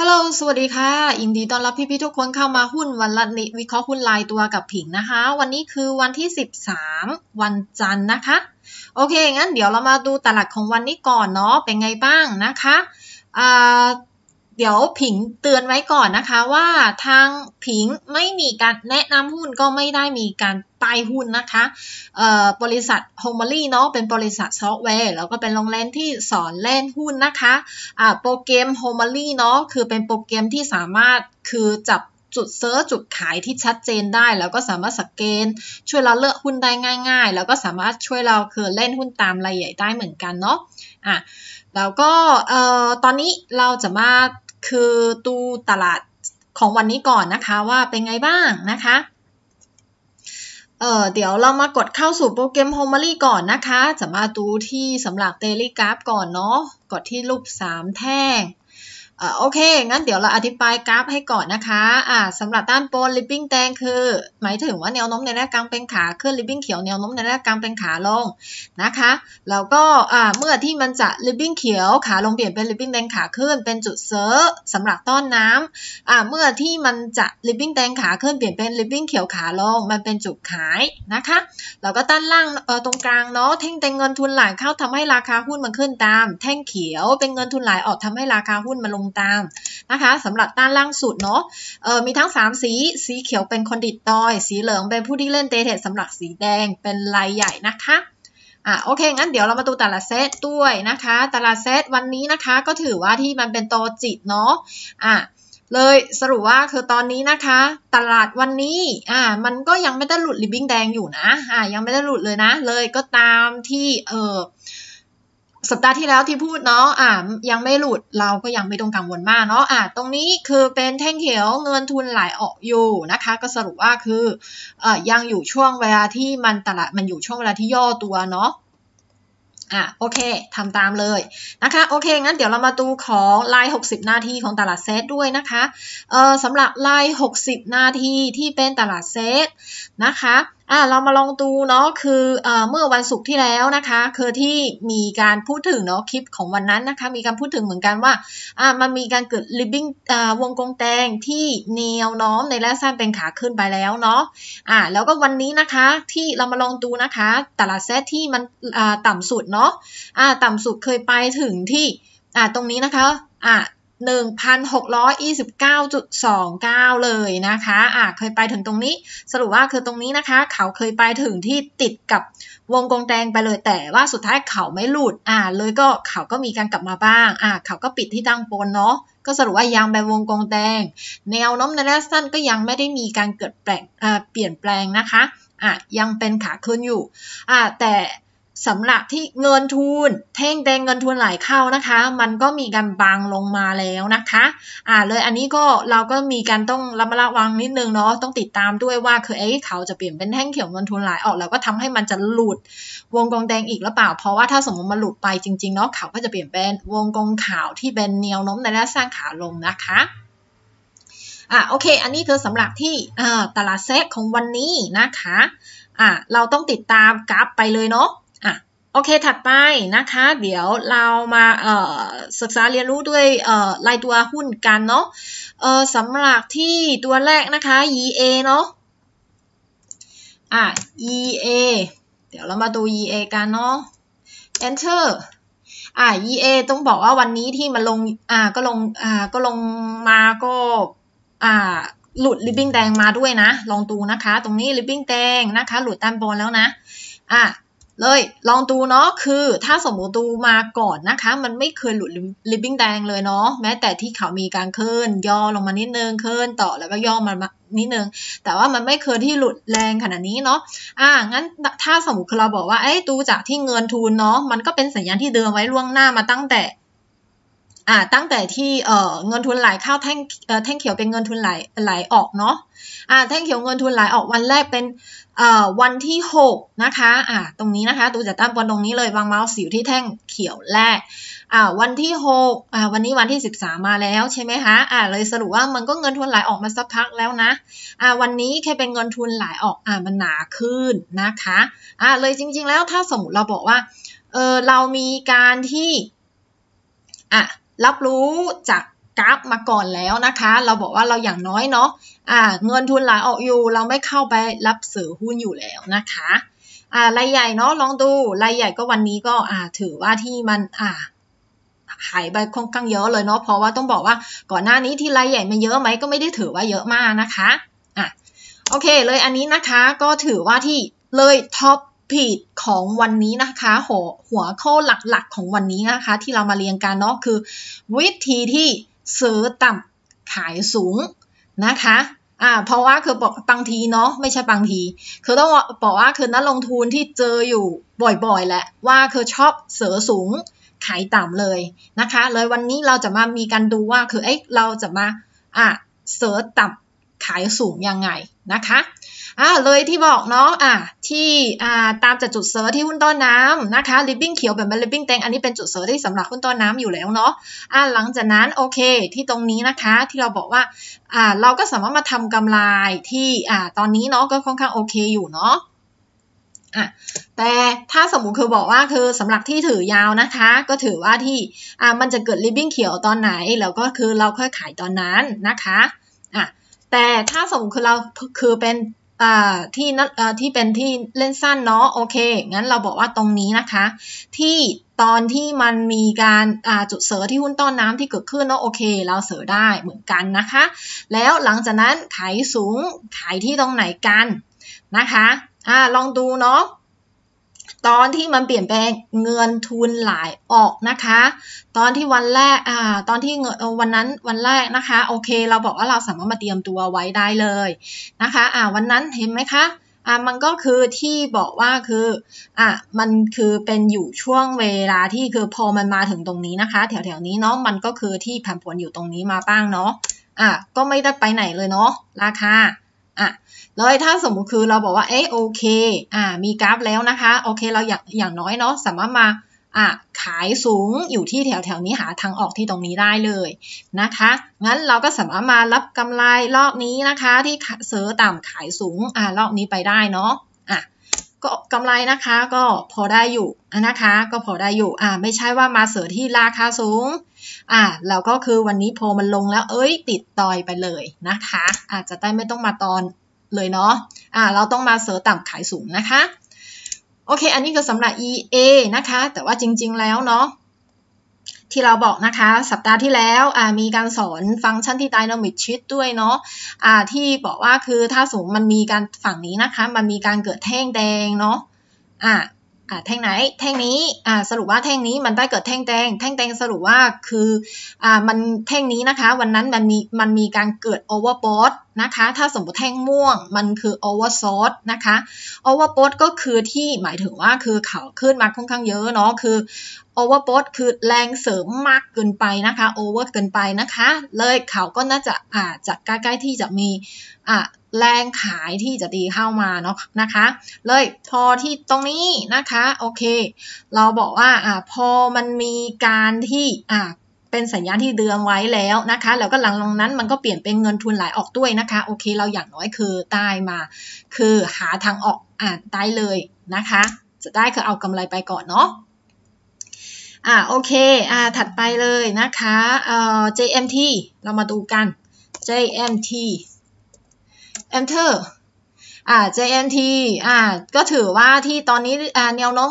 ฮัลโหล สวัสดีค่ะ ยินดีต้อนรับพี่ๆทุกคนเข้ามาหุ้นวันละนิวิเคราะห์หุ้นลายตัวกับผิงนะคะ วันนี้คือวันที่ 13 วันจันทร์นะคะ โอเค งั้นเดี๋ยวเรามาดูตลาดของวันนี้ก่อนเนาะ เป็นไงบ้างนะคะเเดี๋ยวผิงเตือนไว้ก่อนนะคะว่าทางผิงไม่มีการแนะนำหุ้นก็ไม่ได้มีการป้ายหุ้นนะคะ บริษัทโฮม e รีเนาะเป็นบริษัทซอฟต์แวร์ แล้วก็เป็นโรงแรมที่สอนเล่นหุ้นนะคะะโปรแกรมโฮม e รีเนาะคือเป็นโปรแกรมที่สามารถ คือจับจุดเซิร์ชจุดขายที่ชัดเจนได้ แล้วก็สามารถสแกน ช่วยเราเลือกหุ้นได้ง่าย ๆ แล้วก็สามารถช่วยเราคือเล่นหุ้นตามรายใหญ่ได้เหมือนกันเนาะอ่ะแล้วก็เอ่อตอนนี้เราจะมา คือตูตลาดของวันนี้ก่อนนะคะว่าเป็นไงบ้างนะคะเออเดี๋ยวเรามากดเข้าสู่โปรแกรม h o m e r y ก่อนนะคะสามารถดูที่สำหรับ Daily Graph ก่อนเนาะ กดที่รูป 3 แท่งอ่าโอเค งั้นเดี๋ยวเราอธิบายกราฟให้ก่อนนะคะอ่าสำหรับด้านบนลิบปิ้งแดงคือ หมายถึงว่าแนวโน้มในระยะกลางเป็นขาขึ้นลิบปิ้งเขียวแนวโน้มในระยะกลางเป็นขาลงนะคะ แล้วก็อ่าเมื่อที่มันจะลิบปิ้งเขียวขาลงเปลี่ยนเป็นลิบปิ้งแดงขาขึ้นเป็นจุดเซอร์สำหรับต้นน้ำอ่าเมื่อที่มันจะลิบปิ้งแดงขาขึ้นเปลี่ยนเป็นลิบปิ้งเขียวขาลงมันเป็นจุดขายนะคะ แล้วก็ด้านล่างเออตรงกลางเนาะแท่งแดงเงินทุนไหลเข้าทำให้ราคาหุ้นมันขึ้นตาม แท่งเขียวเป็นเงินทุนไหลออกทำให้ราคาหุ้นมันลงงตามนะคะสำหรับด้านล่างสุดเนาะมีทั้ง 3 สีสีเขียวเป็นคนดิดดอย สีเหลืองเป็นผู้ที่เล่นเตเทสสำหรับสีแดงเป็นลายใหญ่นะคะอ่ะโอเค งั้นเดี๋ยวเรามาดูแต่ละเซตด้วยนะคะแต่ละเซตวันนี้นะคะก็ถือว่าที่มันเป็นโตจิตเนาะอ่ะเลยสรุปว่าคือตอนนี้นะคะ ตลาดวันนี้อ่ามันก็ยังไม่ได้หลุดริบบิ้งแดงอยู่นะอ่ายังไม่ได้หลุดเลยนะ เลยก็ตามที่เออสัปดาห์ที่แล้วที่พูดเนาะอ่ายังไม่หลุดเราก็ยังไม่ต้องกังวลมากเนาะอ่าตรงนี้คือเป็นแท่งเขียวเงินทุนไหลออกอยู่นะคะ ก็สรุปว่าคืออ่อยังอยู่ช่วงเวลาที่มันตลาดมันอยู่ช่วงเวลาที่ย่อตัวเนาะอ่ะโอเคทำตามเลยนะคะโอเคงั้นเดี๋ยวเรามาดูของลาย 60 นาทีของตลาดเซตด้วยนะคะเออสำหรับลาย 60 นาทีที่เป็นตลาดเซตนะคะอ่าเรามาลองดูเนาะคืออเมื่อวันศุกร์ที่แล้วนะคะคือที่มีการพูดถึงเนาะคลิปของวันนั้นนะคะ มีการพูดถึงเหมือนกันว่าอ่ามันมีการเกิดลิบบิ้งวงกลมแดงที่เนียวน้อมในระยะสั้นเป็นขาขึ้นไปแล้วเนาะอ่าแล้วก็วันนี้นะคะที่เรามาลองดูนะคะตลาดเซตที่มันอ่าต่ำสุดเนาะอ่าต่ำสุดเคยไปถึงที่อ่าตรงนี้นะคะอ่า1,629.29 เลยนะคะ อ่ะเคยไปถึงตรงนี้ สรุปว่าคือตรงนี้นะคะ เขาเคยไปถึงที่ติดกับวงกลมแดงไปเลย แต่ว่าสุดท้ายเขาไม่หลุดอ่าเลยก็เขาก็มีการกลับมาบ้างอ่าเขาก็ปิดที่ตั้งบนเนาะก็สรุปว่ายังไปวงกลมแดง แนวน้มในระยะสั้นก็ยังไม่ได้มีการเกิดแปลงเปลี่ยนแปลงนะคะอ่ะยังเป็นขาขึ้นอยู่อ่าแต่สำหรับที่เงินทุนเท่งแดงเงินทุนไหลเข้านะคะ มันก็มีการบางลงมาแล้วนะคะอ่าเลยอันนี้ก็เราก็มีการต้องระมัดระวังนิดนึงเนาะต้องติดตามด้วยว่าคือเอ้เขาจะเปลี่ยนเป็นแท่งเขียวเงินทุนไหลออกแล้วก็ทำให้มันจะหลุดวงกลมแดงอีกหรือเปล่า เพราะว่าถ้าสมมติมันหลุดไปจริงๆเนาะเขาก็จะเปลี่ยนเป็นวงกลมขาวที่เป็นแนวโน้มในแลสร้างขาลงนะคะอ่ะโอเคอันนี้คือสำหรับที่ตลาดเซ็ตของวันนี้นะคะอ่ะเราต้องติดตามกราฟไปเลยเนาะโอเค ถัดไปนะคะ เดี๋ยวเรามาศึกษาเรียนรู้ด้วยรายตัวหุ้นกันเนาะสำหรับที่ตัวแรกนะคะ EA เนาะอ่ะ EA เดี๋ยวเรามาดู EA กันเนาะ Enter อ่ะ EA ต้องบอกว่าวันนี้ที่มาลง อ่าก็ลงอ่าก็ลงมาก็ อ่าหลุดริบบิ้งแดงมาด้วยนะ ลองดูนะคะ ตรงนี้ริบบิ้งแดงนะคะหลุดต้ามบลแล้วนะอ่ะเลย ลองดูเนาะคือถ้าสมมติดูมาก่อนนะคะ มันไม่เคยหลุดลิบบิ้งแดงเลยเนาะแม้แต่ที่เขามีการเคลื่อนย่อลงมานิดนึงเคลื่อนต่อแล้วก็ย่อมานิดนึง แต่ว่ามันไม่เคยที่หลุดแรงขนาดนี้เนาะอ่างั้นถ้าสมมติเราบอกว่าเอ้ดูจากที่เงินทุนเนาะมันก็เป็นสัญญาณที่เดินไว้ล่วงหน้ามาตั้งแต่อ่าตั้งแต่ที่เอ่อเงินทุนไหลเข้าแท่งเอ่อแท่งเขียวเป็นเงินทุนไหลไหลออกเนาะอ่าแท่งเขียวเงินทุนไหลออกวันแรกเป็นเอ่อวันที่6นะคะ อ่าตรงนี้นะคะตูจะตั้งบนตรงนี้เลยวางเมาส์สิวที่แท่งเขียวแรก อ่าวันที่6อ่าวันนี้วันที่13มาแล้ว ใช่ไหมคะอ่าเลยสรุปว่ามันก็เงินทุนไหลออกมาสักพักแล้วนะ อ่าวันนี้แค่เป็นเงินทุนไหลออกอ่ามันหนาขึ้นนะคะ อ่าเลยจริง ๆ แล้วถ้าสมมติเราบอกว่า เออเรามีการที่อ่ารับรู้จากกราฟมาก่อนแล้วนะคะ เราบอกว่าเราอย่างน้อยเนาะะเงินทุนไหลออกอยู่ เราไม่เข้าไปรับสื่อหุ้นอยู่แล้วนะคะรายใหญ่เนาะลองดู รายใหญ่ก็วันนี้ก็ถือว่าที่มันหายไปค่อนข้างเยอะเลยเนาะ เพราะว่าต้องบอกว่าก่อนหน้านี้ที่รายใหญ่มันเยอะไหมก็ไม่ได้ถือว่าเยอะมากนะคะอ่ะโอเคเลยอันนี้นะคะก็ถือว่าที่เลยท็อปผิดของวันนี้นะคะหัวหัวข้อหลักๆของวันนี้นะคะ ที่เรามาเรียนกันเนาะคือ วิธีที่ซื้อต่ำขายสูงนะคะอ่าเพราะว่าคือบอกบางทีเนาะไม่ใช่บางทีคือต้องบอกว่าคือนักลงทุนที่เจออยู่บ่อยๆแหละว่าคือชอบเสือสูง ขายต่ำเลยนะคะ เลยวันนี้เราจะมามีการดูว่าคือเอ๊ะเราจะมาอ่ะเสือต่ำขายสูงยังไงนะคะอ่าเลยที่บอกเนาะอ่าที่อ่าตามจากจุดเซิร์ชที่หุ้นต้นน้ำนะคะลิบบิ้งเขียวแบบลิบบิ้งแตงอันนี้เป็นจุดเซิร์ชที่สำหรับหุ้นต้นน้ำอยู่แล้วเนาะอ่าหลังจากนั้นโอเคที่ตรงนี้นะคะที่เราบอกว่าอ่าเราก็สามารถมาทำกำไรที่อ่าตอนนี้เนาะก็ค่อนข้างโอเคอยู่เนาะอ่ะแต่ถ้าสมมุติคือบอกว่าคือสำหรับที่ถือยาวนะคะ ก็ถือว่าที่อ่ามันจะเกิดริบบิ้งเขียวตอนไหน แล้วก็คือเราค่อยขายตอนนั้นนะคะอ่ะแต่ถ้าสมมติคือเราคือเป็นที่นัที่เป็นที่เล่นสั้นเนาะโอเคงั้นเราบอกว่าตรงนี้นะคะ ที่ตอนที่มันมีการจุดเสือที่หุ้นต้นน้ำที่เกิดขึ้นเนาะโอเคเราเสือได้เหมือนกันนะคะ แล้วหลังจากนั้นขายสูงขายที่ตรงไหนกันนะคะอลองดูเนาะตอนที่มันเปลี่ยนแปลงเงินทุนไหลออกนะคะ ตอนที่วันแรกอ่าตอนที่วันนั้นวันแรกนะคะโอเค เราบอกว่าเราสามารถมาเตรียมตัวไว้ได้เลยนะคะอ่าวันนั้นเห็นไหมคะอ่ะมันก็คือที่บอกว่าคืออ่ะมันคือเป็นอยู่ช่วงเวลาที่คือพอมันมาถึงตรงนี้นะคะ แถวแถวนี้เนาะมันก็คือที่ผันผวนอยู่ตรงนี้มาบ้างเนาะอ่ะก็ไม่ได้ไปไหนเลยเนาะราคาอะแลวถ้าสมมุติคือเราบอกว่าเอ๊โอเคอ่ามีกราฟแล้วนะคะโอเคเราอยากอย่างน้อยเนาะสามารถมาอ่ะขายสูงอยู่ที่แถวแถวนี้หาทางออกที่ตรงนี้ได้เลยนะคะงั้นเราก็สามารถมารับกำไรรอบนี้นะคะที่เสือต่ำขายสูงอ่ารอบนี้ไปได้เนาะะก็กำไรนะคะก็พอได้อยู่นะคะ ก็พอได้อยู่อ่าไม่ใช่ว่ามาเสือที่ราคาสูงอ่าล้วก็คือวันนี้โพมันลงแล้ว เอ้ย ติดตอยไปเลยนะคะ อาจจะได้ไม่ต้องมาตอนเลยเนาะอ่าเราต้องมาเสิร์ต่ำขายสูงนะคะโอเคอันนี้ก็สำหรับ EA นะคะ แต่ว่าจริงๆแล้วเนาะที่เราบอกนะคะสัปดาห์ที่แล้วมีการสอนฟังก์ชันที่ dynamic shift ด้วยเนาะะที่บอกว่าคือถ้าสูงมันมีการฝั่งนี้นะคะมันมีการเกิดแท่งแดงเนาะะแท่งไหนแท่งนี้สรุปว่าแท่งนี้มันได้เกิดแท่งแดงแท่งแดงสรุปว่าคืออมันแท่งนี้นะคะ วันนั้นมันมีมันมีการเกิดโอเวอร์บอสนะคะ ถ้าสมมติแท่งม่วงมันคือโอเวอร์ซอสนะคะโอเวอร์บอสก็คือที่หมายถึงว่าคือเขาขึ้นมาค่อนข้างเยอะเนาะคือโอเวอร์บอสคือแรงเสริมมากเกินไปนะคะโอเวอร์เกินไปนะคะ เลยเขาก็น่าจะอาจจะใกล้ๆที่จะมีอ่าแรงขายที่จะดีเข้ามาเนาะนะคะ เลยพอที่ตรงนี้นะคะโอเค เราบอกว่าอ่าพอมันมีการที่อ่าเป็นสัญญาณที่เดือนไว้แล้วนะคะ แล้วก็หลังลงนั้นมันก็เปลี่ยนเป็นเงินทุนไหลออกด้วยนะคะโอเคเราอย่างน้อยคือได้มา คือหาทางออกอ่าได้เลยนะคะ จะได้คือเอากำไรไปก่อนเนาะอ่าโอเคอ่าถัดไปเลยนะคะเอ่อ JMT เรามาดูกัน JMT enter อ่า JNT อ่า ก็ถือว่าที่ตอนนี้อ่าแนวโน้ม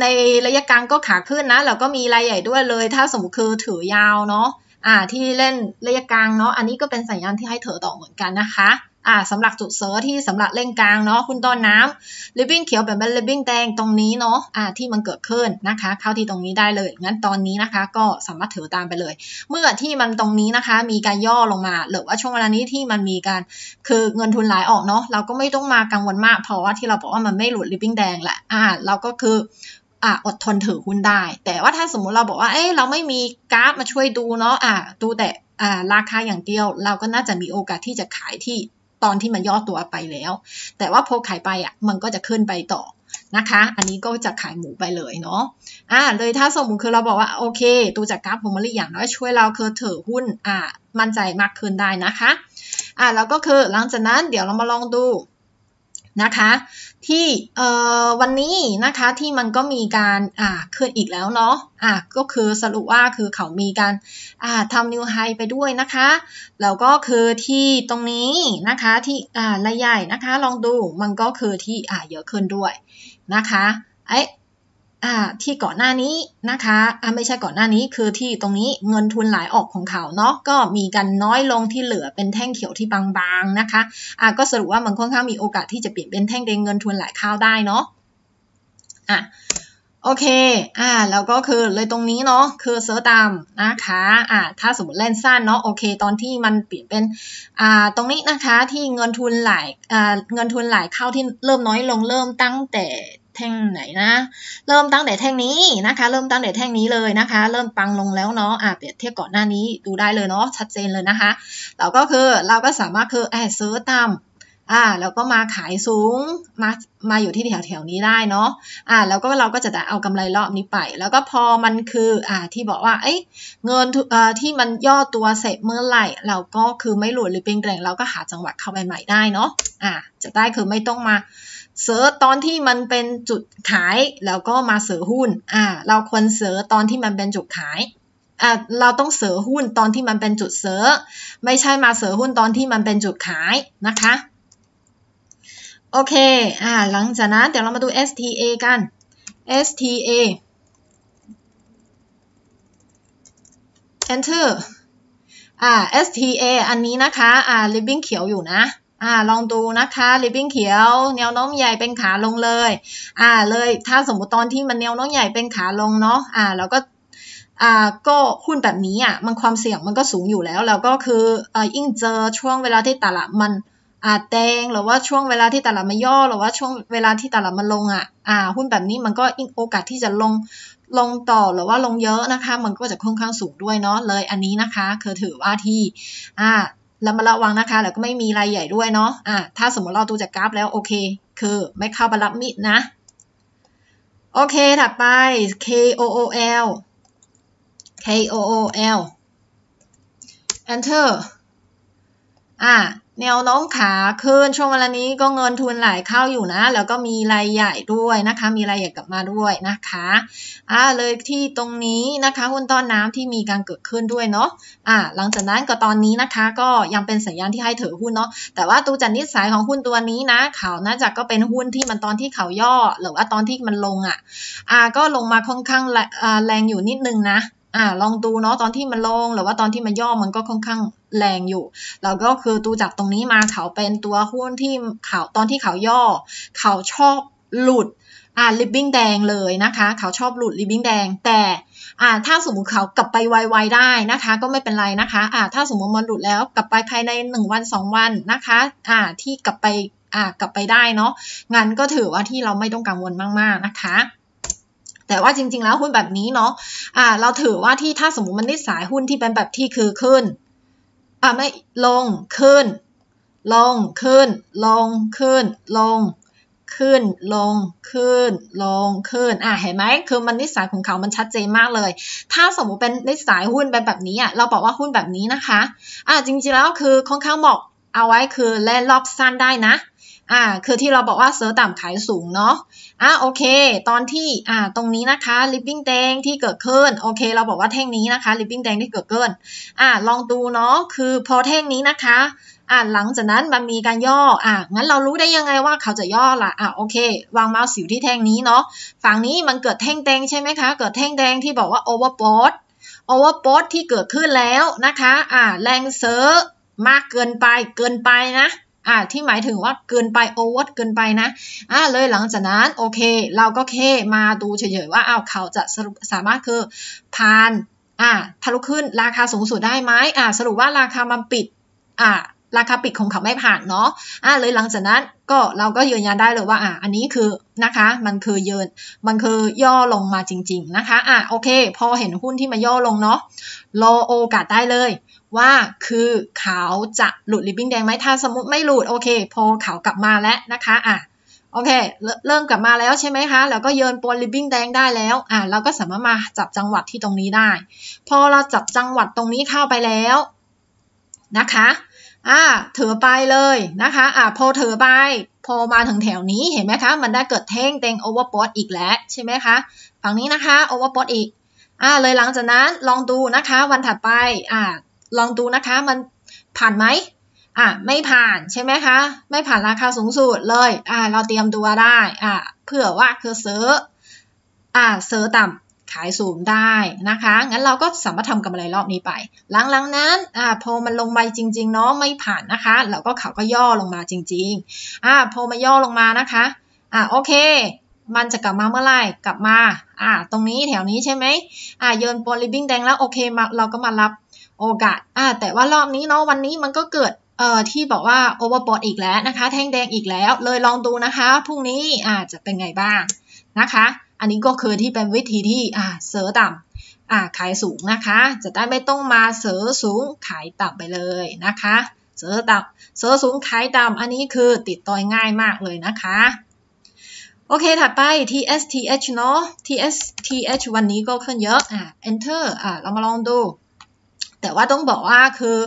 ในระยะกลางก็ขาขึ้นนะ แล้วก็มีรายใหญ่ด้วยเลย ถ้าสมมติคือถือยาวเนาะ อ่า ที่เล่นระยะกลางเนาะ อันนี้ก็เป็นสัญญาณที่ให้เถอต่อเหมือนกันนะคะอ่าสำหรับจุดเซอร์ที่สำหรับเล่นกลางเนาะคุณต้นน้ำลิฟบิ้งเขียวแบบเป็นลิฟบิ้งแดงตรงนี้เนาะอ่าที่มันเกิดขึ้นนะคะเข้าที่ตรงนี้ได้เลยงั้นตอนนี้นะคะ ก็สามารถถือตามไปเลย เมื่อที่มันตรงนี้นะคะ มีการย่อลงมาหรือว่าช่วงเวลานี้ที่มันมีการคือเงินทุนไหลออกเนาะเราก็ไม่ต้องมากังวลมากเพราะว่าที่เราบอกว่ามันไม่หลุดลิฟบิ้งแดงแหละอ่าเราก็คืออ่ะอดทนถือหุ้นได้ แต่ว่าถ้าสมมุติเราบอกว่าเอ้ยเราไม่มีกราฟมาช่วยดูเนาะอ่ะดูแต่อ่าราคาอย่างเดียว เราก็น่าจะมีโอกาสที่จะขายที่ตอนที่มันย่อตัวไปแล้ว แต่ว่าพอขายไปอ่ะ มันก็จะขึ้นไปต่อนะคะ อันนี้ก็จะขายหมูไปเลยเนาะ อ่า เลยถ้าสมมติคือเราบอกว่าโอเคตัวจากกราฟองมาลีอย่างน้อยช่วยเราคือถือหุ้น อ่ามั่นใจมากขึ้นได้นะคะ อ่าแล้วก็คือหลังจากนั้นเดี๋ยวเรามาลองดูนะคะที่วันนี้นะคะที่มันก็มีการอ่าขึ้นอีกแล้วเนาะอ่าก็คือสรุปว่าคือเขามีการอ่าทำนิวไฮไปด้วยนะคะ แล้วก็คือที่ตรงนี้นะคะที่อ่ารายใหญ่นะคะลองดูมันก็คือที่อ่าเยอะขึ้นด้วยนะคะไอะที่ก่อนหน้านี้นะคะ ไม่ใช่ก่อนหน้านี้คือที่ตรงนี้เงินทุนไหลาออกของเขาเนาะ ก็มีกันน้อยลงที่เหลือเป็นแท่งเขียวที่บางๆนะคะะก็สรุปว่ามันค่อนข้างมีโอกาสที่จะ เปลี่ยนเป็นแท่งแดงเงินทุนไหลาเข้าได้เนาะอะโอเค อ่า แล้วก็คือเลยตรงนี้เนาะคือเซอร์ตามนะคะอ่าถ้าสมมติเล่นสั้นเนาะโอเคตอนที่มันเปลี่ยนเป็นอ่าตรงนี้นะคะที่เงินทุนไหลอ่าเงินทุนไหลเข้าที่เริ่มน้อยลงเริ่มตั้งแต่แท่งไหนนะ เริ่มตั้งแต่แท่งนี้นะคะ เริ่มตั้งแต่แท่งนี้เลยนะคะ เริ่มปังลงแล้วเนาะอ่ะเปรียบเทียบก่อนหน้านี้ดูได้เลยเนาะ ชัดเจนเลยนะคะ เราก็คือเราก็สามารถคือแอบซื้อต่ำอ่าแล้วก็มาขายสูงมามาอยู่ที่แถวแถวนี้ได้เนาะ อ่าแล้วก็เราก็จะได้เอากำไรรอบนี้ไป แล้วก็พอมันคืออ่าที่บอกว่าเอ้ยเงินอ่าที่มันย่อตัวเสร็จเมื่อไหร่ เราก็คือไม่หลุดหรือเป็นแกล่งเราก็หาจังหวะเข้าใหม่ได้เนาะ อ่าจะได้คือไม่ต้องมาเสิร์ชตอนที่มันเป็นจุดขายแล้วก็มาเสิร์หุ้นอ่าเราควรเสิร์ชตอนที่มันเป็นจุดขายอ่าเราต้องเสิร์หุ้นตอนที่มันเป็นจุดเสิร์ชไม่ใช่มาเสิร์หุ้นตอนที่มันเป็นจุดขายนะคะโอเคอ่าหลังจากนั้นเดี๋ยวเรามาดู STA กัน STA Enter อ่า STA อันนี้นะคะอ่าลิบบิ้งเขียวอยู่นะอ่าลองดูนะคะริบบิ้งเขียว แนวโน้มใหญ่เป็นขาลงเลย อ่าเลย ถ้าสมมติตอนที่มันแนวโน้มใหญ่เป็นขาลงเนาะอ่าเราก็อ่าก็หุ้นแบบนี้อ่ะ มันความเสี่ยงมันก็สูงอยู่แล้ว แล้วก็คืออ่ายิ่งเจอช่วงเวลาที่ตลาดมันอ่าแดงหรือว่าช่วงเวลาที่ตลาดมันย่อ หรือว่าช่วงเวลาที่ตลาดมันลงอ่ะอ่าหุ้นแบบนี้มันก็ยิ่งโอกาสที่จะลง ลงต่อ หรือว่าลงเยอะนะคะ มันก็จะค่อนข้างสูงด้วยเนาะ เลยอันนี้นะคะคือถือว่าที่อ่ารามาระวังนะคะ แล้วก็ไม่มีรายใหญ่ด้วยเนาะอ่ะถ้าสมมติเราดูจากกราฟแล้วโอเค คือไม่เข้าบารับมิดนะโอเคถัดไป KOOL KOOL enter อ่ะแนวโน้มขาขึ้นช่วงเวลานี้ก็เงินทุนไหลเข้าอยู่นะ แล้วก็มีรายใหญ่ด้วยนะคะ มีรายใหญ่กลับมาด้วยนะคะอ่าเลยที่ตรงนี้นะคะหุ้นต้อนน้ำที่มีการเกิดขึ้นด้วยเนาะอ่าหลังจากนั้นก็ตอนนี้นะคะก็ยังเป็นสัญญาณที่ให้ถือหุ้นเนาะแต่ว่าตัวจันนิสัยของหุ้นตัวนี้นะเขาน่าจะก็เป็นหุ้นที่มันตอนที่เขาย่อหรือว่าตอนที่มันลงอ่ะอ่าก็ลงมาค่อนข้างแรงอยู่นิดนึงนะอ่าลองดูเนาะตอนที่มันลงหรือว่าตอนที่มันย่อมันก็ค่อนข้างแรงอยู่แล้วก็คือดูจากตรงนี้มาเขาเป็นตัวหุ้นที่เขาตอนที่เขาย่อ เขาชอบหลุดอ่าลิบบิ้งแดงเลยนะคะ เขาชอบหลุดลิบบิ้งแดง แต่อ่าถ้าสมมติเขากลับไปไวๆได้นะคะ ก็ไม่เป็นไรนะคะอ่าถ้าสมมติมันหลุดแล้วกลับไปภายใน 1 วัน 2 วันนะคะอ่าที่กลับไปอ่ากลับไปได้เนาะงั้นก็ถือว่าที่เราไม่ต้องกังวลมากๆนะคะแต่ว่าจริงๆแล้วหุ้นแบบนี้เนาะอ่า เราถือว่าที่ถ้าสมมติมันได้สายหุ้นที่เป็นแบบที่คือขึ้นอ่าไม่ลงขึ้น ลงขึ้น ลงขึ้น ลง ขึ้น ลง ขึ้น ลง ขึ้นอ่ะเห็นไหม คือมันนิสัยของเขามันชัดเจนมากเลย ถ้าสมมุติเป็นนิสัยหุ้นแบบแบบนี้อ่ะเราบอกว่าหุ้นแบบนี้นะคะ อ่ะจริงๆแล้วคือค่อนข้างบอกเอาไว้คือเล่นรอบสั้นได้นะอ่าคือที่เราบอกว่าเซืร์ต่ำขายสูงเนาะอ่าโอเคตอนที่อ่าตรงนี้นะคะิ i v ิ้งแดงที่เกิดขึ้น โอเค เราบอกว่าแท่งนี้นะคะิ i v ิ้งแดงที่เกิดขึ้นอ่าลองดูเนาะคือพอแท่งนี้นะคะ อ่าหลังจากนั้นมันมีการย่ออ่างั้นเรารู้ได้ยังไงว่าเขาจะย่อละอ่าโอเควางเมาส์สิวที่แท่งนี้เนาะฝั่งนี้มันเกิดแท่งแดงใช่ไหมคะ เกิดแท่งแดงที่บอกว่าโอเวอร์ g อ t โอเวอร์ g อ t ที่เกิดขึ้นแล้วนะคะ อ่าแรงเซอร์มากเกินไปเกินไปนะอ่าที่หมายถึงว่าเกินไปโอเวอร์เกินไปนะอ่าเลยหลังจากนั้นโอเค เราก็แค่มาดูเฉยๆว่าอ้าวเขาจะสามารถคือผ่านอ่าทะลุขึ้นราคาสูงสุดได้ไหมอ่าสรุปว่าราคามันปิดอ่าราคาปิดของเขาไม่ผ่านเนาะอ่าเลยหลังจากนั้นก็เราก็ยืนยันได้เลยว่าอ่าอันนี้คือนะคะมันคือเยืนมันคือย่อลงมาจริงๆนะคะอ่าโอเค พอเห็นหุ้นที่มาย่อลงเนาะรอโอกาสได้เลยว่าคือเขาจะหลุดริบบิ้งแดงไหม ถ้าสมมติไม่หลุดโอเคโพเขากลับมาแล้วนะคะอ่ะโอเคเริ่มกลับมาแล้วใช่ไหมคะ แล้วก็เยินปนริบบิ้งแดงได้แล้วอ่ะเราก็สามารถมาจับจังหวัดที่ตรงนี้ได้ พอเราจับจังหวัดตรงนี้เข้าไปแล้วนะคะอ่ะเถอไปเลยนะคะอ่ะพอเถอไปพอมาถึงแถวนี้เห็นไหมคะ มันได้เกิดเท่งแดงโอเวอร์ปออีกแล้วใช่ไหมคะฝั่งนี้นะคะโอเวอร์ปออีกอ่ะเลยหลังจากนั้นลองดูนะคะ วันถัดไปอ่ะลองดูนะคะมันผ่านไหมอ่ะไม่ผ่านใช่ไหมคะ ไม่ผ่านราคาสูงสุดเลย อ่ะเราเตรียมตัวได้ อ่ะเผื่อว่าคือเซอร์อ่ะเซอร์ต่ำขายสูงได้นะคะงั้นเราก็สามารถทำกำไรรอบนี้ไป หลังๆนั้น อ่ะพอมันลงไปจริงๆเนาะไม่ผ่านนะคะเราก็เขาก็ย่อลงมาจริง ๆ อ่ะพอมาย่อลงมานะคะ อ่ะโอเค มันจะกลับมาเมื่อไหร่กลับมา อ่าตรงนี้แถวนี้ใช่ไหมอ่าเยินปรลิบิ้งแดงแล้วโอเคมาเราก็มารับโอกาสอ่าแต่ว่ารอบนี้เนาะวันนี้มันก็เกิดเอ่อที่บอกว่าโอเวอร์บอทอีกแล้วนะคะ แท่งแดงอีกแล้วเลยลองดูนะคะพรุ่งนี้อาจจะเป็นไงบ้างนะคะ อันนี้ก็คือที่เป็นวิธีที่อ่าเสือต่ำอ่าขายสูงนะคะ จะได้ไม่ต้องมาเสือสูงขายต่ำไปเลยนะคะเสือต่ำเสือสูงขายต่ำอันนี้คือติดต่อยง่ายมากเลยนะคะ โอเคถัดไป TSTH เนาะ TSTH วันนี้ก็ขึ้นเยอะอ่า Enter อ่าเรามาลองดูแต่ว่าต้องบอกว่าคือ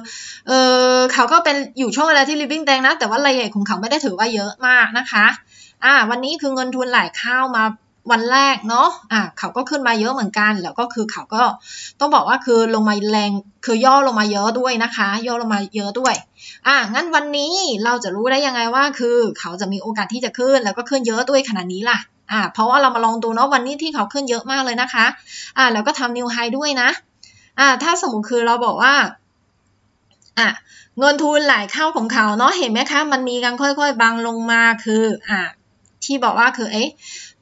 เออเขาก็เป็นอยู่ช่วงเวลาที่ living bank นะ แต่ว่ารายละเอียดของเขาไม่ได้ถือว่าเยอะมากนะคะ อ่า วันนี้คือเงินทุนไหลเข้ามาวันแรกเนาะอ่า เขาก็ขึ้นมาเยอะเหมือนกัน แล้วก็คือเขาก็ต้องบอกว่าคือลงมาแรง คือย่อลงมาเยอะด้วยนะคะ ย่อลงมาเยอะด้วย อ่างั้นวันนี้เราจะรู้ได้ยังไงว่าคือ เขาจะมีโอกาสที่จะขึ้นแล้วก็ขึ้นเยอะด้วยขนาดนี้ล่ะ อ่า เพราะว่าเรามาลองดูเนาะวันนี้ที่เขาขึ้นเยอะมากเลยนะคะ อ่า แล้วก็ทำนิวไฮด้วยนะอ่าถ้าสมมติคือเราบอกว่า อ่ะเงินทุนไหลเข้าของเขาเนาะเห็นไหมคะมันมีการค่อยๆบางลงมาคืออ่ะที่บอกว่าคือเอ๊ะ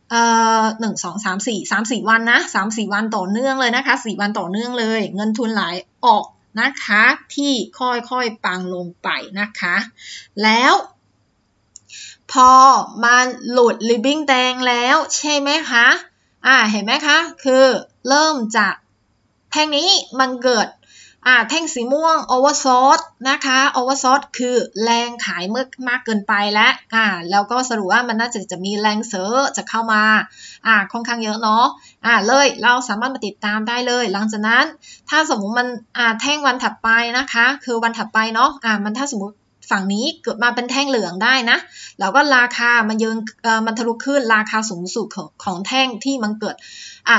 เอ่อหนึ่งสองสามสี่สามสี่วันนะสามสี่วันต่อเนื่องเลยนะคะสี่วันต่อเนื่องเลย เงินทุนไหลออกนะคะ ที่ค่อยๆปังลงไปนะคะ แล้ว พอมาหลุดิบบิ้งแดงแล้ว ใช่ไหมคะอ่าเห็นไหมคะ คือเริ่มจากแท่งนี้มันเกิดแท่งสีม่วง over sold นะคะ over sold คือแรงขายเมื่อมากเกินไปแล้วอ่าแล้วก็สรุปว่ามันน่าจะจะมีแรงเซอร์จะเข้ามาอ่าค่อนข้างเยอะเนาะอ่าเลยเราสามารถมาติดตามได้เลย หลังจากนั้น ถ้าสมมุติมันอ่าแท่งวันถัดไปนะคะ คือวันถัดไปเนาะอ่ามันถ้าสมมติฝั่งนี้เกิดมาเป็นแท่งเหลืองได้นะแล้วก็ราคามันยืนมันทะลุขึ้นราคาสูงสุดของของแท่งที่มันเกิดอ่า